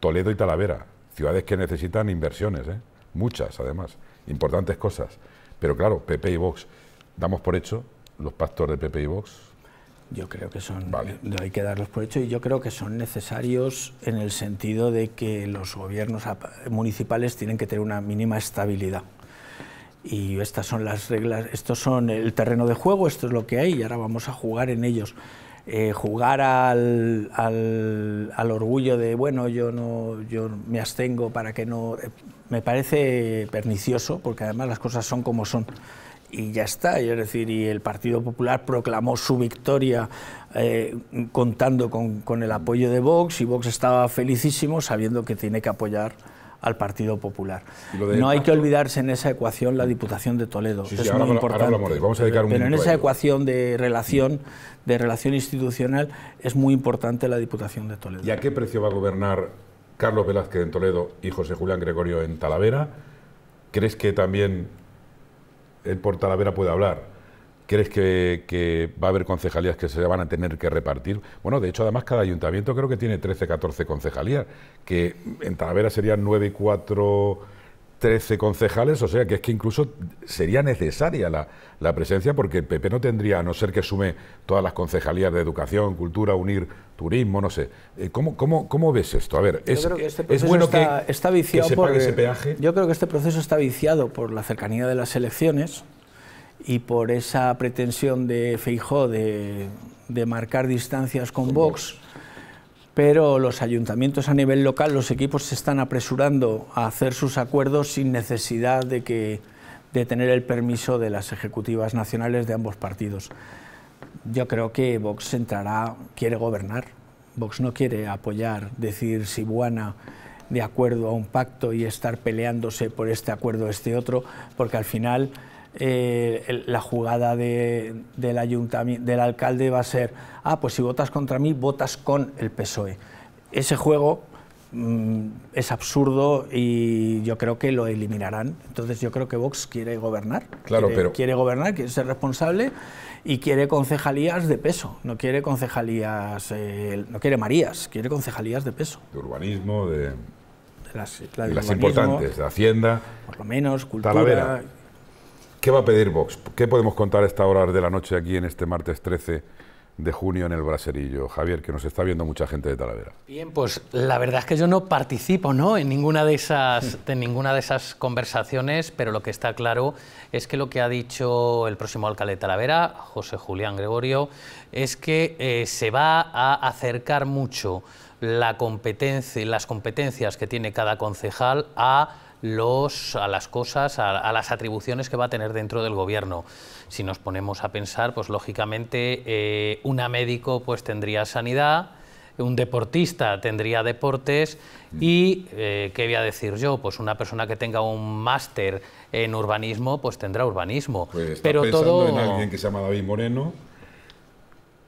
Toledo y Talavera, ciudades que necesitan inversiones, ¿eh? Muchas, además, importantes cosas. Pero claro, PP y Vox, damos por hecho los pactos de PP y Vox? Yo creo que son, eh, hay que darlos por hecho, y yo creo que son necesarios en el sentido de que los gobiernos municipales tienen que tener una mínima estabilidad. Y estas son las reglas, estos son el terreno de juego, esto es lo que hay, y ahora vamos a jugar en ellos. Eh, jugar al, al, orgullo de, bueno, yo, no, yo me abstengo para que no... Eh, me parece pernicioso, porque además las cosas son como son y ya está. es decir, y el Partido Popular proclamó su victoria eh, contando con, el apoyo de Vox y Vox estaba felicísimo sabiendo que tiene que apoyar al Partido Popular. No hay que olvidarse en esa ecuación la Diputación de Toledo. es muy importante. pero en esa ecuación de relación, de relación institucional es muy importante la Diputación de Toledo. ¿Y a qué precio va a gobernar Carlos Velázquez en Toledo y José Julián Gregorio en Talavera? ¿Crees que también por Talavera puede hablar. ¿Crees que, que, va a haber concejalías que se van a tener que repartir? Bueno, de hecho, además, cada ayuntamiento creo que tiene 13, 14 concejalías, que en Talavera serían 9 y 4 13 concejales, o sea que es que incluso sería necesaria la, la, presencia porque Pepe no tendría, a no ser que sume todas las concejalías de educación, cultura, unir turismo, no sé. Eh, ¿Cómo, cómo, ves esto? A ver, es, este bueno que, está viciado por, ese peaje. Yo creo que este proceso está viciado por la cercanía de las elecciones y por esa pretensión de Feijó de, marcar distancias con, Vox pero los ayuntamientos a nivel local, los equipos se están apresurando a hacer sus acuerdos sin necesidad de, que, de tener el permiso de las ejecutivas nacionales de ambos partidos. Yo creo que Vox entrará, quiere gobernar. Vox no quiere apoyar, decir si Buana de acuerdo a un pacto y estar peleándose por este acuerdo, o este otro, porque al final eh, la jugada del, ayuntamiento, del alcalde va a ser, ah, pues si votas contra mí, votas con el PSOE. Ese juego mm, es absurdo y yo creo que lo eliminarán. Entonces yo creo que Vox quiere gobernar, claro, quiere, gobernar, quiere ser responsable y quiere concejalías de peso, no quiere concejalías, eh, no quiere Marías, quiere concejalías de peso. De urbanismo, de... las, importantes, de Hacienda. Por lo menos, cultura. Talavera. ¿Qué va a pedir Vox? ¿Qué podemos contar a esta hora de la noche aquí en este martes 13? de junio en el Braserillo. Javier, que nos está viendo mucha gente de Talavera. Bien, pues la verdad es que yo no participo ¿no? en ninguna de esas, ninguna de esas conversaciones, pero lo que está claro es que lo que ha dicho el próximo alcalde de Talavera, José Julián Gregorio, es que eh, se va a acercar mucho la competencia, las competencias que tiene cada concejal a los, a las cosas, a, las atribuciones que va a tener dentro del gobierno. Si nos ponemos a pensar, pues lógicamente eh, una médico pues tendría sanidad, un deportista tendría deportes mm. y, eh, ¿qué voy a decir yo? Pues una persona que tenga un máster en urbanismo, pues tendrá urbanismo. Pues Pero pensando todo... en alguien que se llama David Moreno,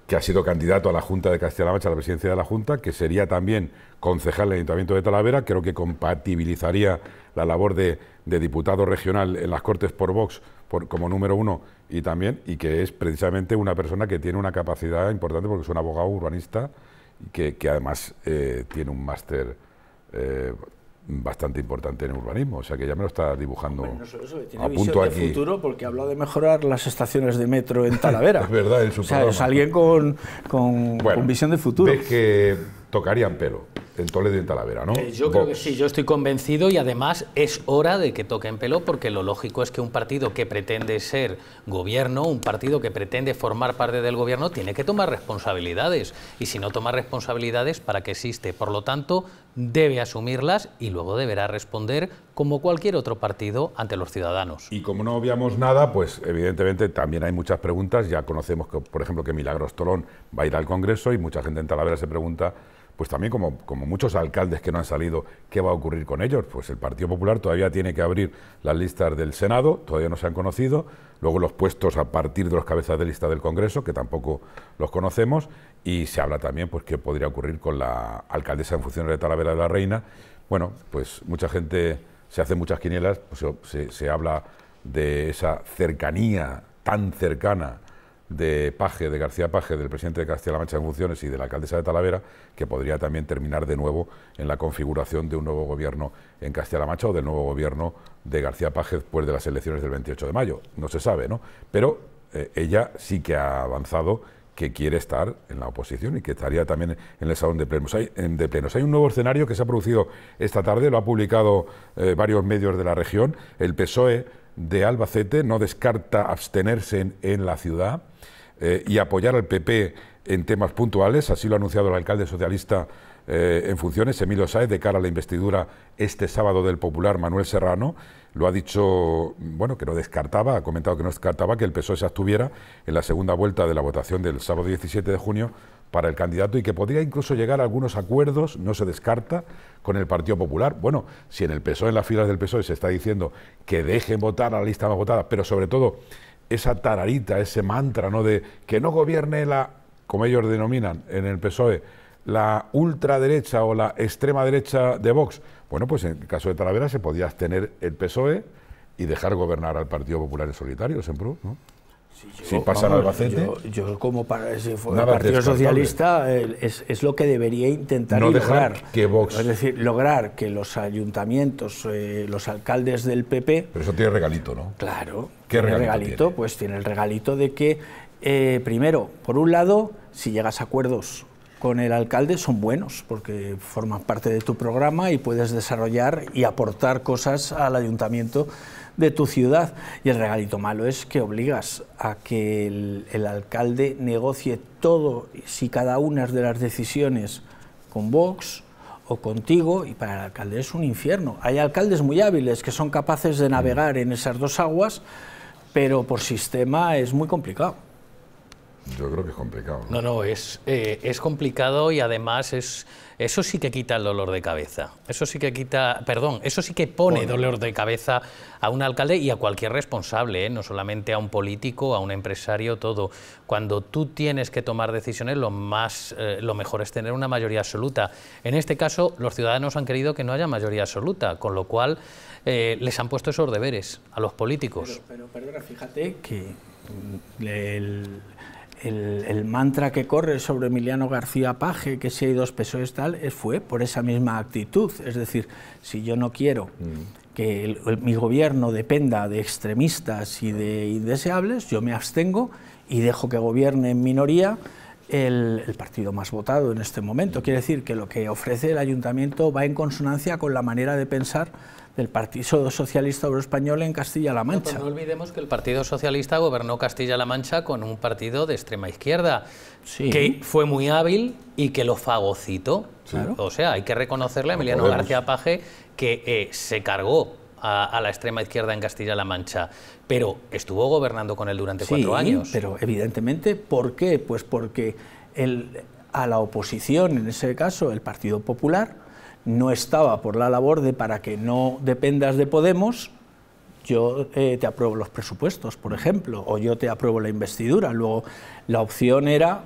que ha sido candidato a la Junta de Castilla-La Mancha, a la presidencia de la Junta, que sería también concejal del Ayuntamiento de Talavera, creo que compatibilizaría la labor de, diputado regional en las Cortes por Vox por, como número uno y también, y que es precisamente una persona que tiene una capacidad importante porque es un abogado urbanista y que, además eh, tiene un máster. Eh, bastante importante en urbanismo, o sea que ya me lo está dibujando eso, tiene a punto de futuro porque habla de mejorar las estaciones de metro en Talavera. es verdad, en su o sea, es alguien con, con, visión de futuro. que tocarían pelo en Toledo y en Talavera, ¿no? Eh, yo creo que sí, yo estoy convencido y además es hora de que toquen pelo porque lo lógico es que un partido que pretende ser gobierno, un partido que pretende formar parte del gobierno, tiene que tomar responsabilidades y si no toma responsabilidades, ¿para qué existe? Por lo tanto, debe asumirlas y luego deberá responder como cualquier otro partido ante los ciudadanos. Y como no obviamos nada, pues evidentemente también hay muchas preguntas. Ya conocemos, que, por ejemplo, que Milagros Tolón va a ir al Congreso y mucha gente en Talavera se pregunta pues también como, como muchos alcaldes que no han salido, ¿qué va a ocurrir con ellos? Pues el Partido Popular todavía tiene que abrir las listas del Senado, todavía no se han conocido, luego los puestos a partir de los cabezas de lista del Congreso, que tampoco los conocemos, y se habla también pues qué podría ocurrir con la alcaldesa en funciones de Talavera de la Reina. Bueno, pues mucha gente se hace muchas quinielas, pues, se, se habla de esa cercanía tan cercana de Paje, de García Paje, del presidente de Castilla-La Mancha en funciones y de la alcaldesa de Talavera, que podría también terminar de nuevo en la configuración de un nuevo gobierno en Castilla-La Mancha o del nuevo gobierno de García Paje después de las elecciones del 28 de mayo. No se sabe, ¿no? Pero eh, ella sí que ha avanzado que quiere estar en la oposición y que estaría también en el salón de plenos. Hay, de plenos. Hay un nuevo escenario que se ha producido esta tarde, lo ha publicado eh, varios medios de la región. El PSOE de Albacete no descarta abstenerse en, la ciudad eh, y apoyar al PP en temas puntuales, así lo ha anunciado el alcalde socialista eh, en funciones, Emilio Saez, de cara a la investidura este sábado del popular Manuel Serrano. Lo ha dicho, bueno, que no descartaba, ha comentado que no descartaba que el PSOE se abstuviera en la segunda vuelta de la votación del sábado 17 de junio para el candidato y que podría incluso llegar a algunos acuerdos, no se descarta, con el Partido Popular. Bueno, si en el PSOE, en las filas del PSOE, se está diciendo que dejen votar a la lista más votada, pero sobre todo esa tararita, ese mantra, ¿no? De que no gobierne la, como ellos denominan en el PSOE, la ultraderecha o la extrema derecha de Vox. Bueno, pues en el caso de Talavera se podría abstener el PSOE y dejar gobernar al Partido Popular en solitario, Sempru, ¿no? si pasan al Albacete. Yo, como para, Partido Socialista es, lo que debería intentar lograr. Que Es decir, lograr que los ayuntamientos, eh, los alcaldes del PP. Pero eso tiene regalito, ¿no? Claro. ¿Qué regalito? Pues tiene el regalito de que, eh, primero, por un lado, si llegas a acuerdos con el alcalde son buenos porque forman parte de tu programa y puedes desarrollar y aportar cosas al ayuntamiento de tu ciudad. Y el regalito malo es que obligas a que el, alcalde negocie todo, si cada una de las decisiones con Vox, o contigo, y para el alcalde es un infierno. Hay alcaldes muy hábiles que son capaces de navegar mm. en esas dos aguas, pero por sistema es muy complicado. Yo creo que es complicado. No, no, es, eh, es complicado y además es, eso sí que quita el dolor de cabeza. Eso sí que quita, perdón, eso sí que pone dolor de cabeza a un alcalde y a cualquier responsable, ¿eh? no solamente a un político, a un empresario, todo. Cuando tú tienes que tomar decisiones, lo, más, eh, lo mejor es tener una mayoría absoluta. En este caso, los ciudadanos han querido que no haya mayoría absoluta, con lo cual les han puesto esos deberes a los políticos. Pero, pero perdona, fíjate que el, mantra que corre sobre Emiliano García Paje, que si hay dos pesos tal, fue por esa misma actitud. Es decir, si yo no quiero mm. que mi gobierno dependa de extremistas y de indeseables, yo me abstengo y dejo que gobierne en minoría el, el, partido más votado en este momento. Quiere decir que lo que ofrece el ayuntamiento va en consonancia con la manera de pensar del Partido Socialista Obrero Español en Castilla-La pues Mancha. No, olvidemos que el Partido Socialista gobernó Castilla-La Mancha con un partido de extrema izquierda, que fue muy hábil y que lo fagocitó. O sea, hay que reconocerle a Emiliano García Paje que eh, se cargó a, la extrema izquierda en Castilla-La Mancha, pero estuvo gobernando con él durante cuatro años. Pero evidentemente, ¿por qué? Pues porque a la oposición, en ese caso, el Partido Popular, no estaba por la labor de para que no dependas de Podemos, yo eh, te apruebo los presupuestos, por ejemplo, o yo te apruebo la investidura. Luego, la opción era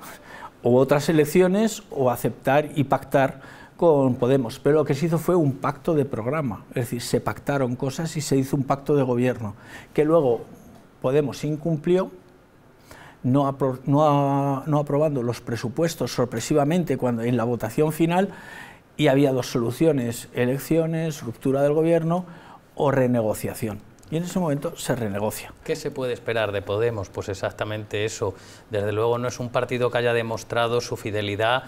o otras elecciones o aceptar y pactar con Podemos. Pero lo que se hizo fue un pacto de programa, es decir, se pactaron cosas y se hizo un pacto de gobierno, que luego Podemos incumplió, no, no aprobando los presupuestos sorpresivamente cuando en la votación final y había dos soluciones, elecciones, ruptura del gobierno o renegociación. Y en ese momento se renegocia. ¿Qué se puede esperar de Podemos? Pues exactamente eso. Desde luego no es un partido que haya demostrado su fidelidad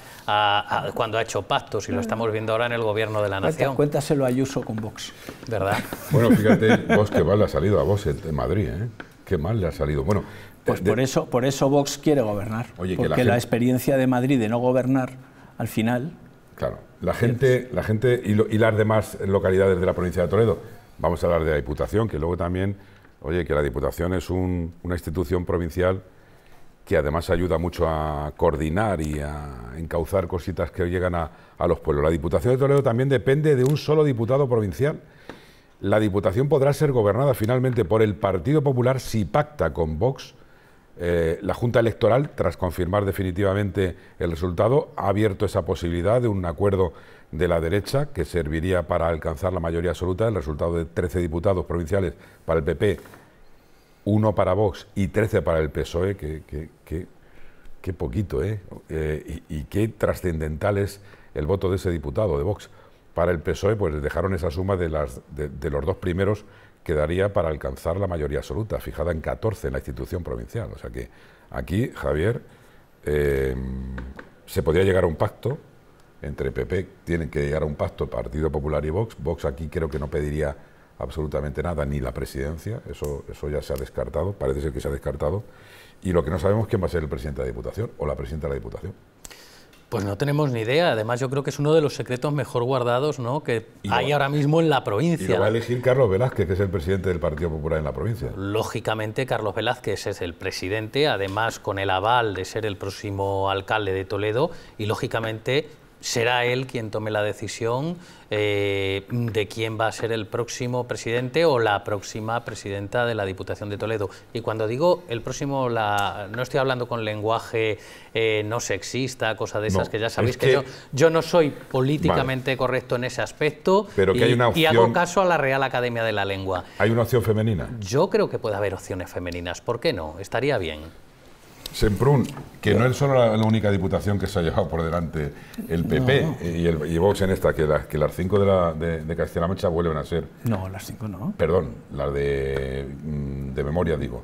cuando ha hecho pactos, y lo estamos viendo ahora en el gobierno de la Nación. Cuéntaselo lo Ayuso con Vox. ¿Verdad? Bueno, fíjate, Vox, qué mal le ha salido a Vox en Madrid, ¿eh? Qué mal le ha salido. Bueno, pues por, eso, por eso Vox quiere gobernar. porque la, experiencia de Madrid de no gobernar, al final, Claro, la gente, la gente y, las demás localidades de la provincia de Toledo. Vamos a hablar de la Diputación, que luego también, oye, que la Diputación es una institución provincial que además ayuda mucho a coordinar y a encauzar cositas que llegan a, los pueblos. La Diputación de Toledo también depende de un solo diputado provincial. La Diputación podrá ser gobernada finalmente por el Partido Popular si pacta con Vox eh, la Junta Electoral, tras confirmar definitivamente el resultado, ha abierto esa posibilidad de un acuerdo de la derecha que serviría para alcanzar la mayoría absoluta, el resultado de 13 diputados provinciales para el PP, uno para Vox y 13 para el PSOE, que, poquito, ¿eh? eh y, qué trascendental es el voto de ese diputado de Vox. Para el PSOE, pues dejaron esa suma de, de los dos primeros quedaría para alcanzar la mayoría absoluta, fijada en 14 en la institución provincial. O sea que aquí, Javier, eh, se podría llegar a un pacto entre PP, tienen que llegar a un pacto Partido Popular y Vox. Vox aquí creo que no pediría absolutamente nada, ni la presidencia, eso, eso ya se ha descartado, parece ser que se ha descartado. Y lo que no sabemos es quién va a ser el presidente de la Diputación o la presidenta de la Diputación. Pues no tenemos ni idea. Además, yo creo que es uno de los secretos mejor guardados ¿no? que hay ahora mismo en la provincia. Y va a elegir Carlos Velázquez, que es el presidente del Partido Popular en la provincia. Lógicamente, Carlos Velázquez es el presidente, además con el aval de ser el próximo alcalde de Toledo, y lógicamente será él quien tome la decisión eh, de quién va a ser el próximo presidente o la próxima presidenta de la Diputación de Toledo. Y cuando digo el próximo, la, no estoy hablando con lenguaje eh, no sexista, cosa de esas, que ya sabéis que, yo, yo no soy políticamente correcto en ese aspecto Pero que hay una opción, y hago caso a la Real Academia de la Lengua. ¿Hay una opción femenina? Yo creo que puede haber opciones femeninas, ¿por qué no? Estaría bien. Semprún, que no es solo la, única diputación que se ha llevado por delante el PP y, el, Vox en esta, que, la, que las cinco de, la, de, Castilla-La Mancha vuelven a ser. No, las cinco no. Perdón, las de, mm, memoria digo.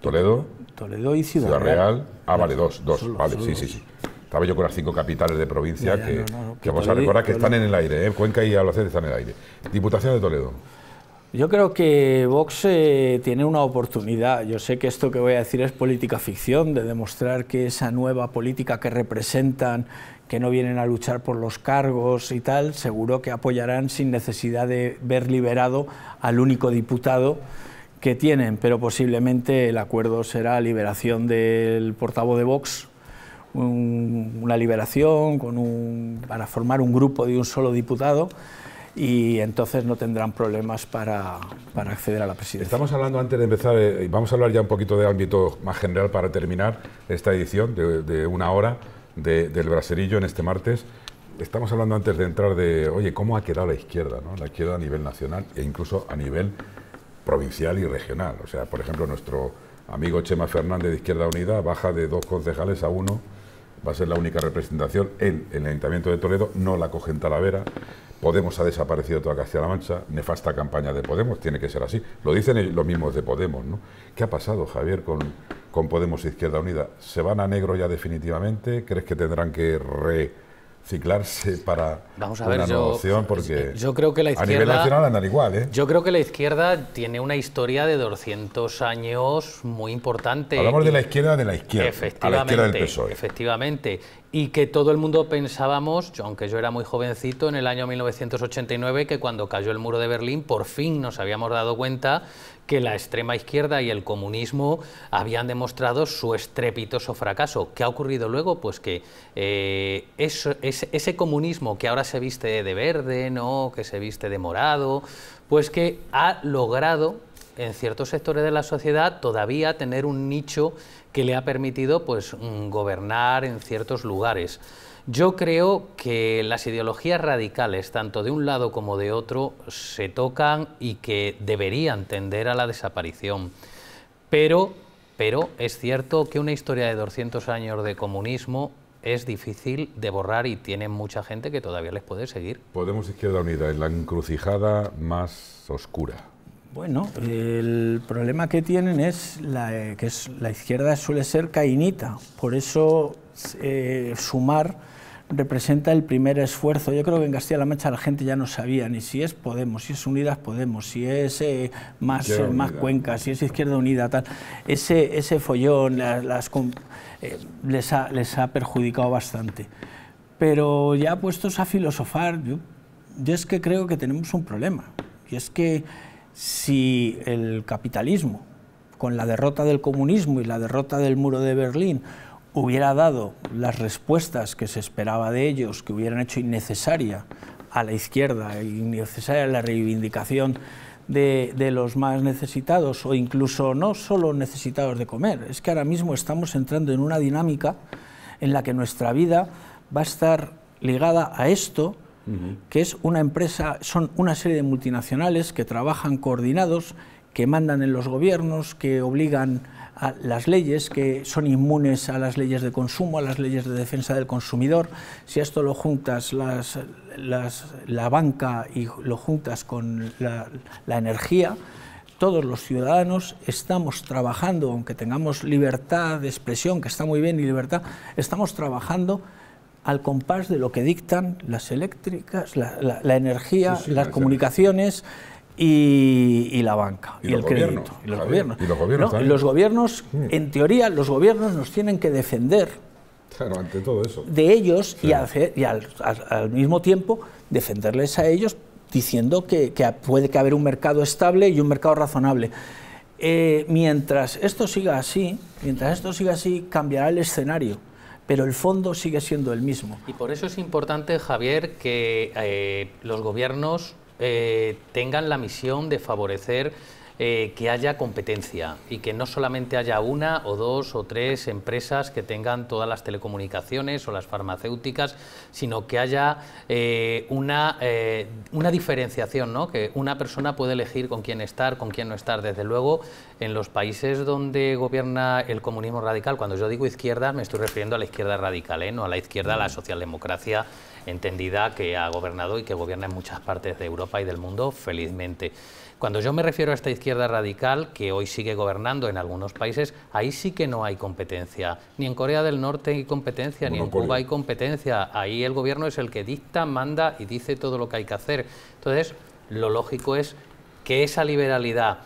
Toledo. Toledo y Ciudad, Real. Ah, vale, dos, dos. vale, sí, sí, sí. Estaba yo con las cinco capitales de provincia que, vamos a recordar que están en el aire. ¿eh? Cuenca y Albacete están en el aire. Diputación de Toledo. Yo creo que Vox eh, tiene una oportunidad. Yo sé que esto que voy a decir es política ficción, de demostrar que esa nueva política que representan, que no vienen a luchar por los cargos y tal, seguro que apoyarán sin necesidad de ver liberado al único diputado que tienen, pero posiblemente el acuerdo será liberación del portavoz de Vox, una liberación para formar un grupo de un solo diputado y entonces no tendrán problemas para, para, acceder a la presidencia. Estamos hablando antes de empezar, eh, vamos a hablar ya un poquito de ámbito más general para terminar esta edición de, una hora del braserillo en este martes. Estamos hablando antes de entrar de, oye, ¿cómo ha quedado la izquierda? La izquierda a nivel nacional e incluso a nivel provincial y regional. O sea, por ejemplo, nuestro amigo Chema Fernández de Izquierda Unida baja de dos concejales a uno, va a ser la única representación en, en el Ayuntamiento de Toledo, no la cogen Talavera. Podemos ha desaparecido toda Castilla-La Mancha, nefasta campaña de Podemos, tiene que ser así. Lo dicen los mismos de Podemos, ¿no? ¿Qué ha pasado, Javier, con, con Podemos e Izquierda Unida? ¿Se van a negro ya definitivamente? ¿Crees que tendrán que re ciclarse para Vamos a yo, porque yo creo que la a nivel nacional andan igual. ¿eh? Yo creo que la izquierda tiene una historia de 200 años muy importante. Hablamos de la izquierda de la izquierda, efectivamente, Efectivamente, y que todo el mundo pensábamos, aunque yo era muy jovencito, en el año 1989, que cuando cayó el muro de Berlín, por fin nos habíamos dado cuenta que la extrema izquierda y el comunismo habían demostrado su estrepitoso fracaso. ¿Qué ha ocurrido luego? Pues que eh, ese, ese comunismo que ahora se viste de verde, ¿no? que se viste de morado, pues que ha logrado en ciertos sectores de la sociedad todavía tener un nicho que le ha permitido pues, mm, gobernar en ciertos lugares. Yo creo que las ideologías radicales, tanto de un lado como de otro, se tocan y que deberían tender a la desaparición. Pero, pero es cierto que una historia de 200 años de comunismo es difícil de borrar y tiene mucha gente que todavía les puede seguir. Podemos Izquierda Unida es la encrucijada más oscura. Bueno, el problema que tienen es la, eh, que es, la izquierda suele ser cainita, por eso eh, sumar representa el primer esfuerzo. Yo creo que en Castilla-La Mancha la gente ya no sabía ni si es Podemos, si es Unidas Podemos, si es eh, más, más Cuenca, si es Izquierda Unida, tal. Ese, ese follón las, les, ha, les ha perjudicado bastante. Pero ya puestos a filosofar, yo es que creo que tenemos un problema. Y es que si el capitalismo, con la derrota del comunismo y la derrota del muro de Berlín, hubiera dado las respuestas que se esperaba de ellos, que hubieran hecho innecesaria a la izquierda, e innecesaria la reivindicación de, de, los más necesitados o incluso no solo necesitados de comer. Es que ahora mismo estamos entrando en una dinámica en la que nuestra vida va a estar ligada a esto que es una empresa, son una serie de multinacionales que trabajan coordinados, que mandan en los gobiernos, que obligan a las leyes, que son inmunes a las leyes de consumo, a las leyes de defensa del consumidor. Si a esto lo juntas las, las, la banca y lo juntas con la, la energía, todos los ciudadanos estamos trabajando, aunque tengamos libertad de expresión, que está muy bien, y libertad, estamos trabajando al compás de lo que dictan las eléctricas, la, energía, las comunicaciones y, la banca y, el crédito. Y los gobiernos. Y los gobiernos, mm. en teoría, los gobiernos nos tienen que defender todo eso. de ellos y, al, mismo tiempo defenderles a ellos diciendo que, puede que haber un mercado estable y un mercado razonable. Eh, mientras esto siga así, mientras esto siga así, cambiará el escenario pero el fondo sigue siendo el mismo. Y por eso es importante, Javier, que eh, los gobiernos eh, tengan la misión de favorecer eh, que haya competencia y que no solamente haya una o dos o tres empresas que tengan todas las telecomunicaciones o las farmacéuticas, sino que haya eh, eh, una, diferenciación, ¿no? que una persona puede elegir con quién estar, con quién no estar. Desde luego, en los países donde gobierna el comunismo radical, cuando yo digo izquierda, me estoy refiriendo a la izquierda radical, no a la izquierda, a la mm. socialdemocracia entendida que ha gobernado y que gobierna en muchas partes de Europa y del mundo, felizmente. Cuando yo me refiero a esta izquierda radical, que hoy sigue gobernando en algunos países, ahí sí que no hay competencia. Ni en Corea del Norte hay competencia, ni en Cuba hay competencia. Ahí el gobierno es el que dicta, manda y dice todo lo que hay que hacer. Entonces, lo lógico es que esa liberalidad,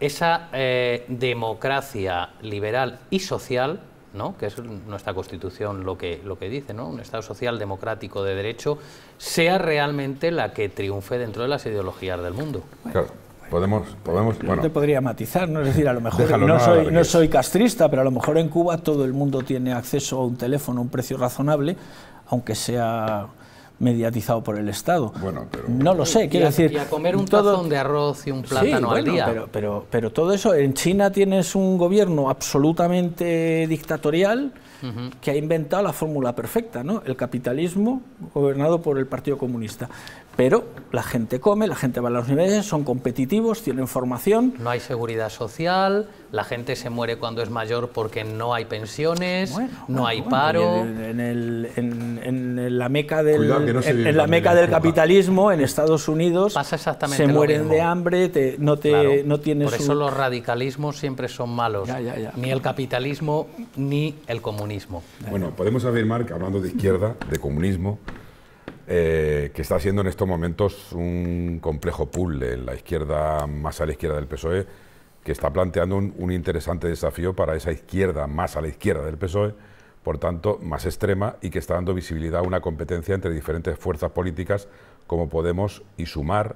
esa eh, democracia liberal y social, ¿no? que es nuestra Constitución lo que, lo que dice, ¿no? un Estado social, democrático, de derecho, sea realmente la que triunfe dentro de las ideologías del mundo. Claro. Podemos, podemos. Bueno. Te podría matizar, ¿no? Es decir, a lo mejor no, soy, no soy castrista, pero a lo mejor en Cuba todo el mundo tiene acceso a un teléfono a un precio razonable, aunque sea mediatizado por el Estado. Bueno, pero... No lo sé, quiero decir... Y a comer un todo... tazón de arroz y un plátano al día. Pero, pero, todo eso, en China tienes un gobierno absolutamente dictatorial que ha inventado la fórmula perfecta, ¿no? El capitalismo gobernado por el Partido Comunista. Pero la gente come, la gente va a los niveles, son competitivos, tienen formación. No hay seguridad social, la gente se muere cuando es mayor porque no hay pensiones, no hay paro. En, la meca del, capitalismo, en Estados Unidos, se mueren de hambre, no, te, tienes... Por eso los radicalismos siempre son malos, ni el capitalismo ni el comunismo. Bueno, podemos afirmar que hablando de izquierda, de comunismo, eh, que está siendo en estos momentos un complejo pool en la izquierda, más a la izquierda del PSOE, que está planteando un, interesante desafío para esa izquierda, más a la izquierda del PSOE, por tanto, más extrema y que está dando visibilidad a una competencia entre diferentes fuerzas políticas como Podemos y Sumar,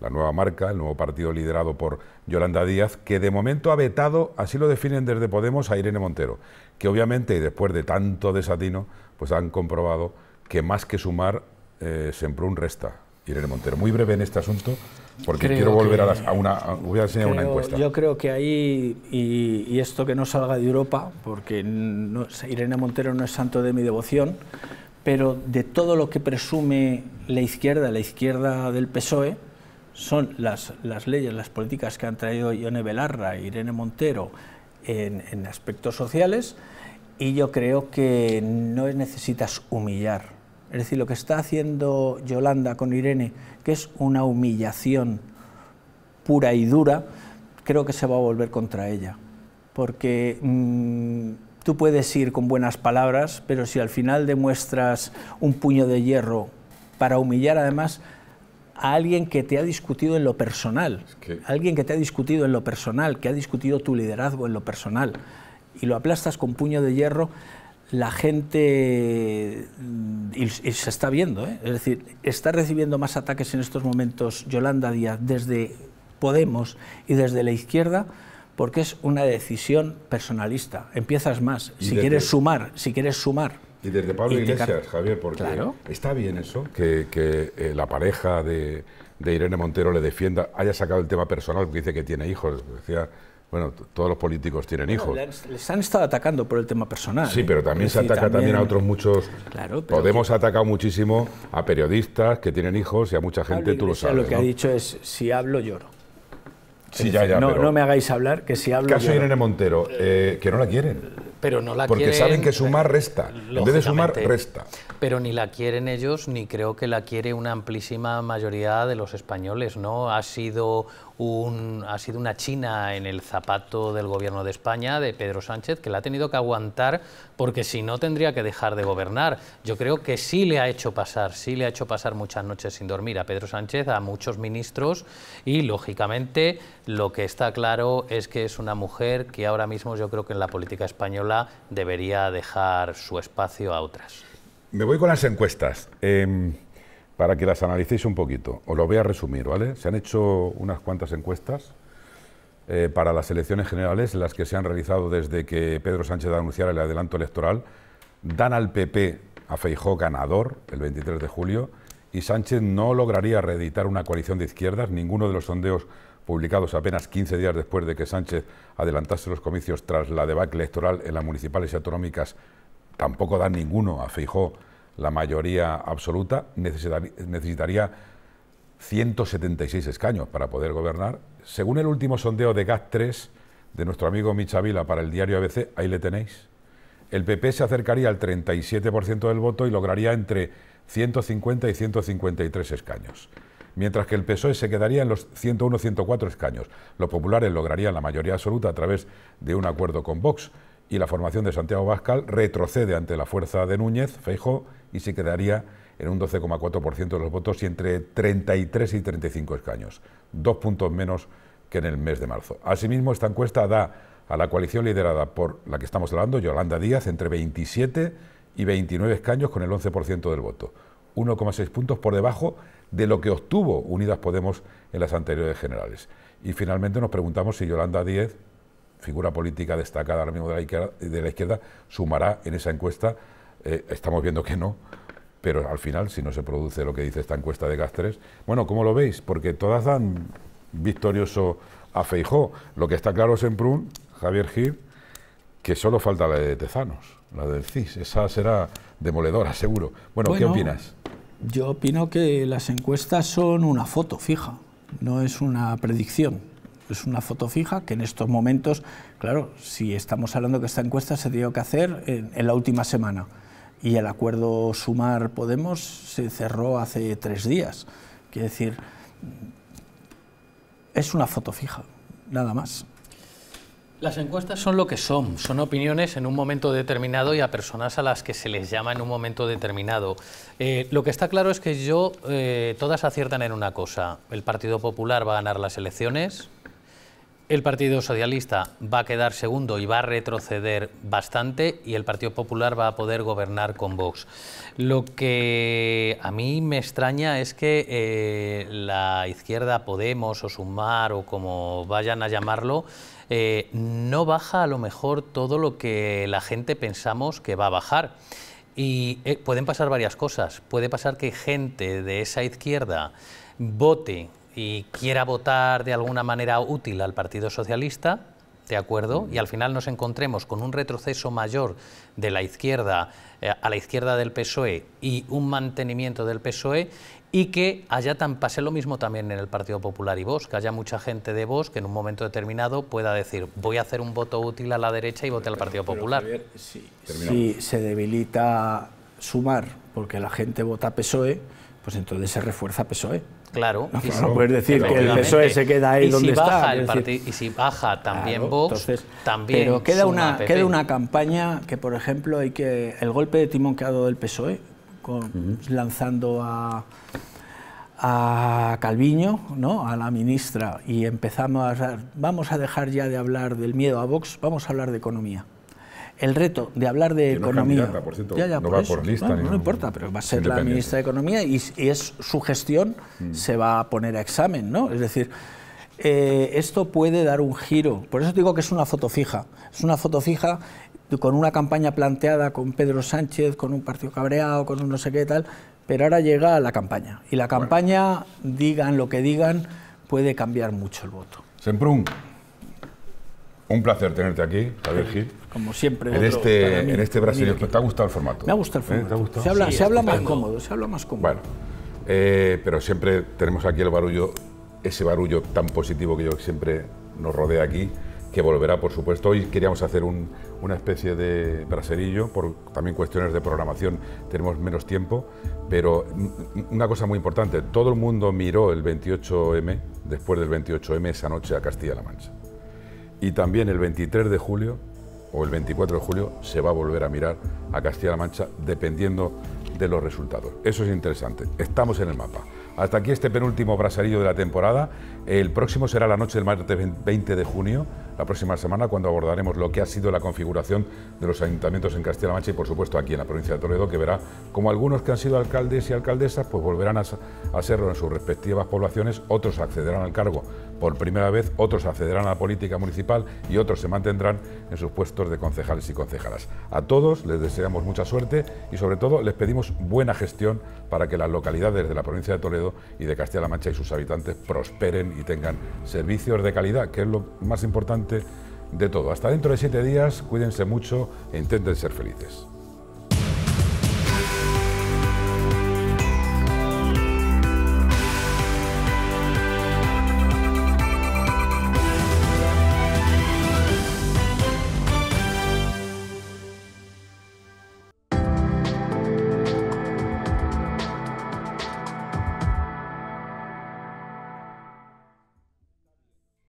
la nueva marca, el nuevo partido liderado por Yolanda Díaz, que de momento ha vetado, así lo definen desde Podemos, a Irene Montero, que obviamente y después de tanto desatino, pues han comprobado que más que sumar eh, resta. Irene Montero, muy breve en este asunto, porque quiero volver a, una. voy a enseñar una encuesta. Yo creo que ahí, y, esto que no salga de Europa, porque Irene Montero no es santo de mi devoción, pero de todo lo que presume la izquierda, la izquierda del PSOE, son las, las leyes, las políticas que han traído Ione Belarra e Irene Montero en, en aspectos sociales, y yo creo que no necesitas humillar es decir, lo que está haciendo Yolanda con Irene, que es una humillación pura y dura, creo que se va a volver contra ella. Porque mm, tú puedes ir con buenas palabras, pero si al final demuestras un puño de hierro para humillar además a alguien que te ha discutido en lo personal, alguien que te ha discutido en lo personal, que ha discutido tu liderazgo en lo personal, y lo aplastas con puño de hierro, la gente, mm, y, se está viendo, ¿eh? es decir, está recibiendo más ataques en estos momentos Yolanda Díaz desde Podemos y desde la izquierda, porque es una decisión personalista. Empiezas más, si quieres sumar, si quieres sumar. Y desde Pablo Iglesias, Javier, porque está bien eso, que, eh, la pareja de, de Irene Montero le defienda, haya sacado el tema personal, porque dice que tiene hijos, decía bueno, todos los políticos tienen hijos. les han estado atacando por el tema personal. Sí, pero también se ataca también, a otros muchos. Claro, pero Podemos atacar muchísimo a periodistas que tienen hijos y a mucha gente, tú lo sabes. Lo que ha dicho es, si hablo, lloro. Sí, ya, ya, no, me hagáis hablar, que si hablo... Caso lloro. Irene Montero, eh, que no la quieren. Pero no la Porque saben que sumar eh, resta. En vez de sumar, resta. Pero ni la quieren ellos, ni creo que la quiere una amplísima mayoría de los españoles, ¿no? Ha sido, ha sido una china en el zapato del gobierno de España, de Pedro Sánchez, que la ha tenido que aguantar porque si no tendría que dejar de gobernar. Yo creo que sí le ha hecho pasar, sí le ha hecho pasar muchas noches sin dormir a Pedro Sánchez, a muchos ministros y, lógicamente, lo que está claro es que es una mujer que ahora mismo yo creo que en la política española debería dejar su espacio a otras? Me voy con las encuestas. Em, para que las analicéis un poquito. Os lo voy a resumir, ¿vale? Se han hecho unas cuantas encuestas eh, para las elecciones generales, las que se han realizado desde que Pedro Sánchez anunciara el adelanto electoral. Dan al PP a Feijó ganador el 23 de julio y Sánchez no lograría reeditar una coalición de izquierdas. Ninguno de los sondeos publicados apenas 15 días después de que Sánchez adelantase los comicios tras la debacle electoral en las municipales y autonómicas tampoco da ninguno a Feijó la mayoría absoluta. necesitaría 176 escaños para poder gobernar. Según el último sondeo de GAT3 de nuestro amigo Michavila para el diario ABC, ahí le tenéis. El PP se acercaría al 37% del voto y lograría entre 150 y 153 escaños. Mientras que el PSOE se quedaría en los 101-104 escaños. Los populares lograrían la mayoría absoluta a través de un acuerdo con Vox y la formación de Santiago Bascal retrocede ante la fuerza de Núñez, Feijo, y se quedaría en un 12,4% de los votos y entre 33 y 35 escaños, dos puntos menos que en el mes de marzo. Asimismo, esta encuesta da a la coalición liderada por la que estamos hablando, Yolanda Díaz, entre 27 y 29 escaños con el 11% del voto, 1,6 puntos por debajo de lo que obtuvo Unidas Podemos en las anteriores generales. Y finalmente nos preguntamos si Yolanda Díez, figura política destacada ahora mismo de la izquierda, sumará en esa encuesta. Eh, estamos viendo que no, pero al final, si no se produce lo que dice esta encuesta de Gastres, bueno, ¿cómo lo veis? Porque todas dan victorioso a Feijó. Lo que está claro es en Prun, Javier Gil, que solo falta la de Tezanos. La del CIS, esa será demoledora, seguro. Bueno, ¿qué opinas? Yo opino que las encuestas son una foto fija, no es una predicción. Es una foto fija que en estos momentos, claro, si estamos hablando que esta encuesta se dio que hacer en, en la última semana y el acuerdo Sumar Podemos se cerró hace tres días. Quiere decir, es una foto fija, nada más. Las encuestas son lo que son, son opiniones en un momento determinado y a personas a las que se les llama en un momento determinado. Eh, lo que está claro es que yo, eh, todas aciertan en una cosa, el Partido Popular va a ganar las elecciones, el Partido Socialista va a quedar segundo y va a retroceder bastante y el Partido Popular va a poder gobernar con Vox. Lo que a mí me extraña es que eh, la izquierda Podemos o Sumar o como vayan a llamarlo, eh, no baja a lo mejor todo lo que la gente pensamos que va a bajar. Y eh, pueden pasar varias cosas. Puede pasar que gente de esa izquierda vote y quiera votar de alguna manera útil al Partido Socialista, ¿de acuerdo? Y al final nos encontremos con un retroceso mayor de la izquierda eh, a la izquierda del PSOE y un mantenimiento del PSOE y que haya, tan, pase lo mismo también en el Partido Popular y Vox, que haya mucha gente de Vox que en un momento determinado pueda decir voy a hacer un voto útil a la derecha y vote al Partido Popular. si, se debilita sumar porque la gente vota PSOE, pues entonces se refuerza PSOE. Claro. No, puedes decir que el PSOE se queda ahí donde está. y si baja también vos Vox, también Pero queda una, queda una campaña que, por ejemplo, hay que el golpe de timón que ha dado el PSOE lanzando a, a Calviño, ¿no? a la ministra, y empezamos a... Vamos a dejar ya de hablar del miedo a Vox, vamos a hablar de economía el reto de hablar de economía. No, no importa, pero va a ser la ministra de Economía y, es su gestión mm. se va a poner a examen, ¿no? Es decir, eh, esto puede dar un giro. Por eso digo que es una foto fija. Es una foto fija con una campaña planteada con Pedro Sánchez, con un partido cabreado, con un no sé qué tal, pero ahora llega la campaña. Y la campaña, digan lo que digan, puede cambiar mucho el voto. Semprún, un placer tenerte aquí, Javier Gil. Como siempre. En este, en este Brasil. ¿Te ha gustado el formato? Me ha gustado el ¿Eh? formato. Se habla, más cómodo, se habla más cómodo. Bueno, eh, pero siempre tenemos aquí el barullo, ese barullo tan positivo que yo siempre nos rodea aquí que volverá, por supuesto. Hoy queríamos hacer una especie de braserillo, por también cuestiones de programación tenemos menos tiempo, pero una cosa muy importante, todo el mundo miró el 28M, después del 28M, esa noche a Castilla-La Mancha. Y también el 23 de julio o el 24 de julio se va a volver a mirar a Castilla-La Mancha dependiendo de los resultados. Eso es interesante. Estamos en el mapa. Hasta aquí este penúltimo braserillo de la temporada el próximo será la noche del martes 20 de junio, la próxima semana, cuando abordaremos lo que ha sido la configuración de los ayuntamientos en Castilla-La Mancha y, por supuesto, aquí en la provincia de Toledo, que verá como algunos que han sido alcaldes y alcaldesas, pues volverán a, a serlo en sus respectivas poblaciones, otros accederán al cargo por primera vez, otros accederán a la política municipal y otros se mantendrán en sus puestos de concejales y concejalas. A todos les deseamos mucha suerte y, sobre todo, les pedimos buena gestión para que las localidades de la provincia de Toledo y de Castilla-La Mancha y sus habitantes prosperen y tengan servicios de calidad, que es lo más importante de todo. Hasta dentro de siete días, cuídense mucho e intenten ser felices.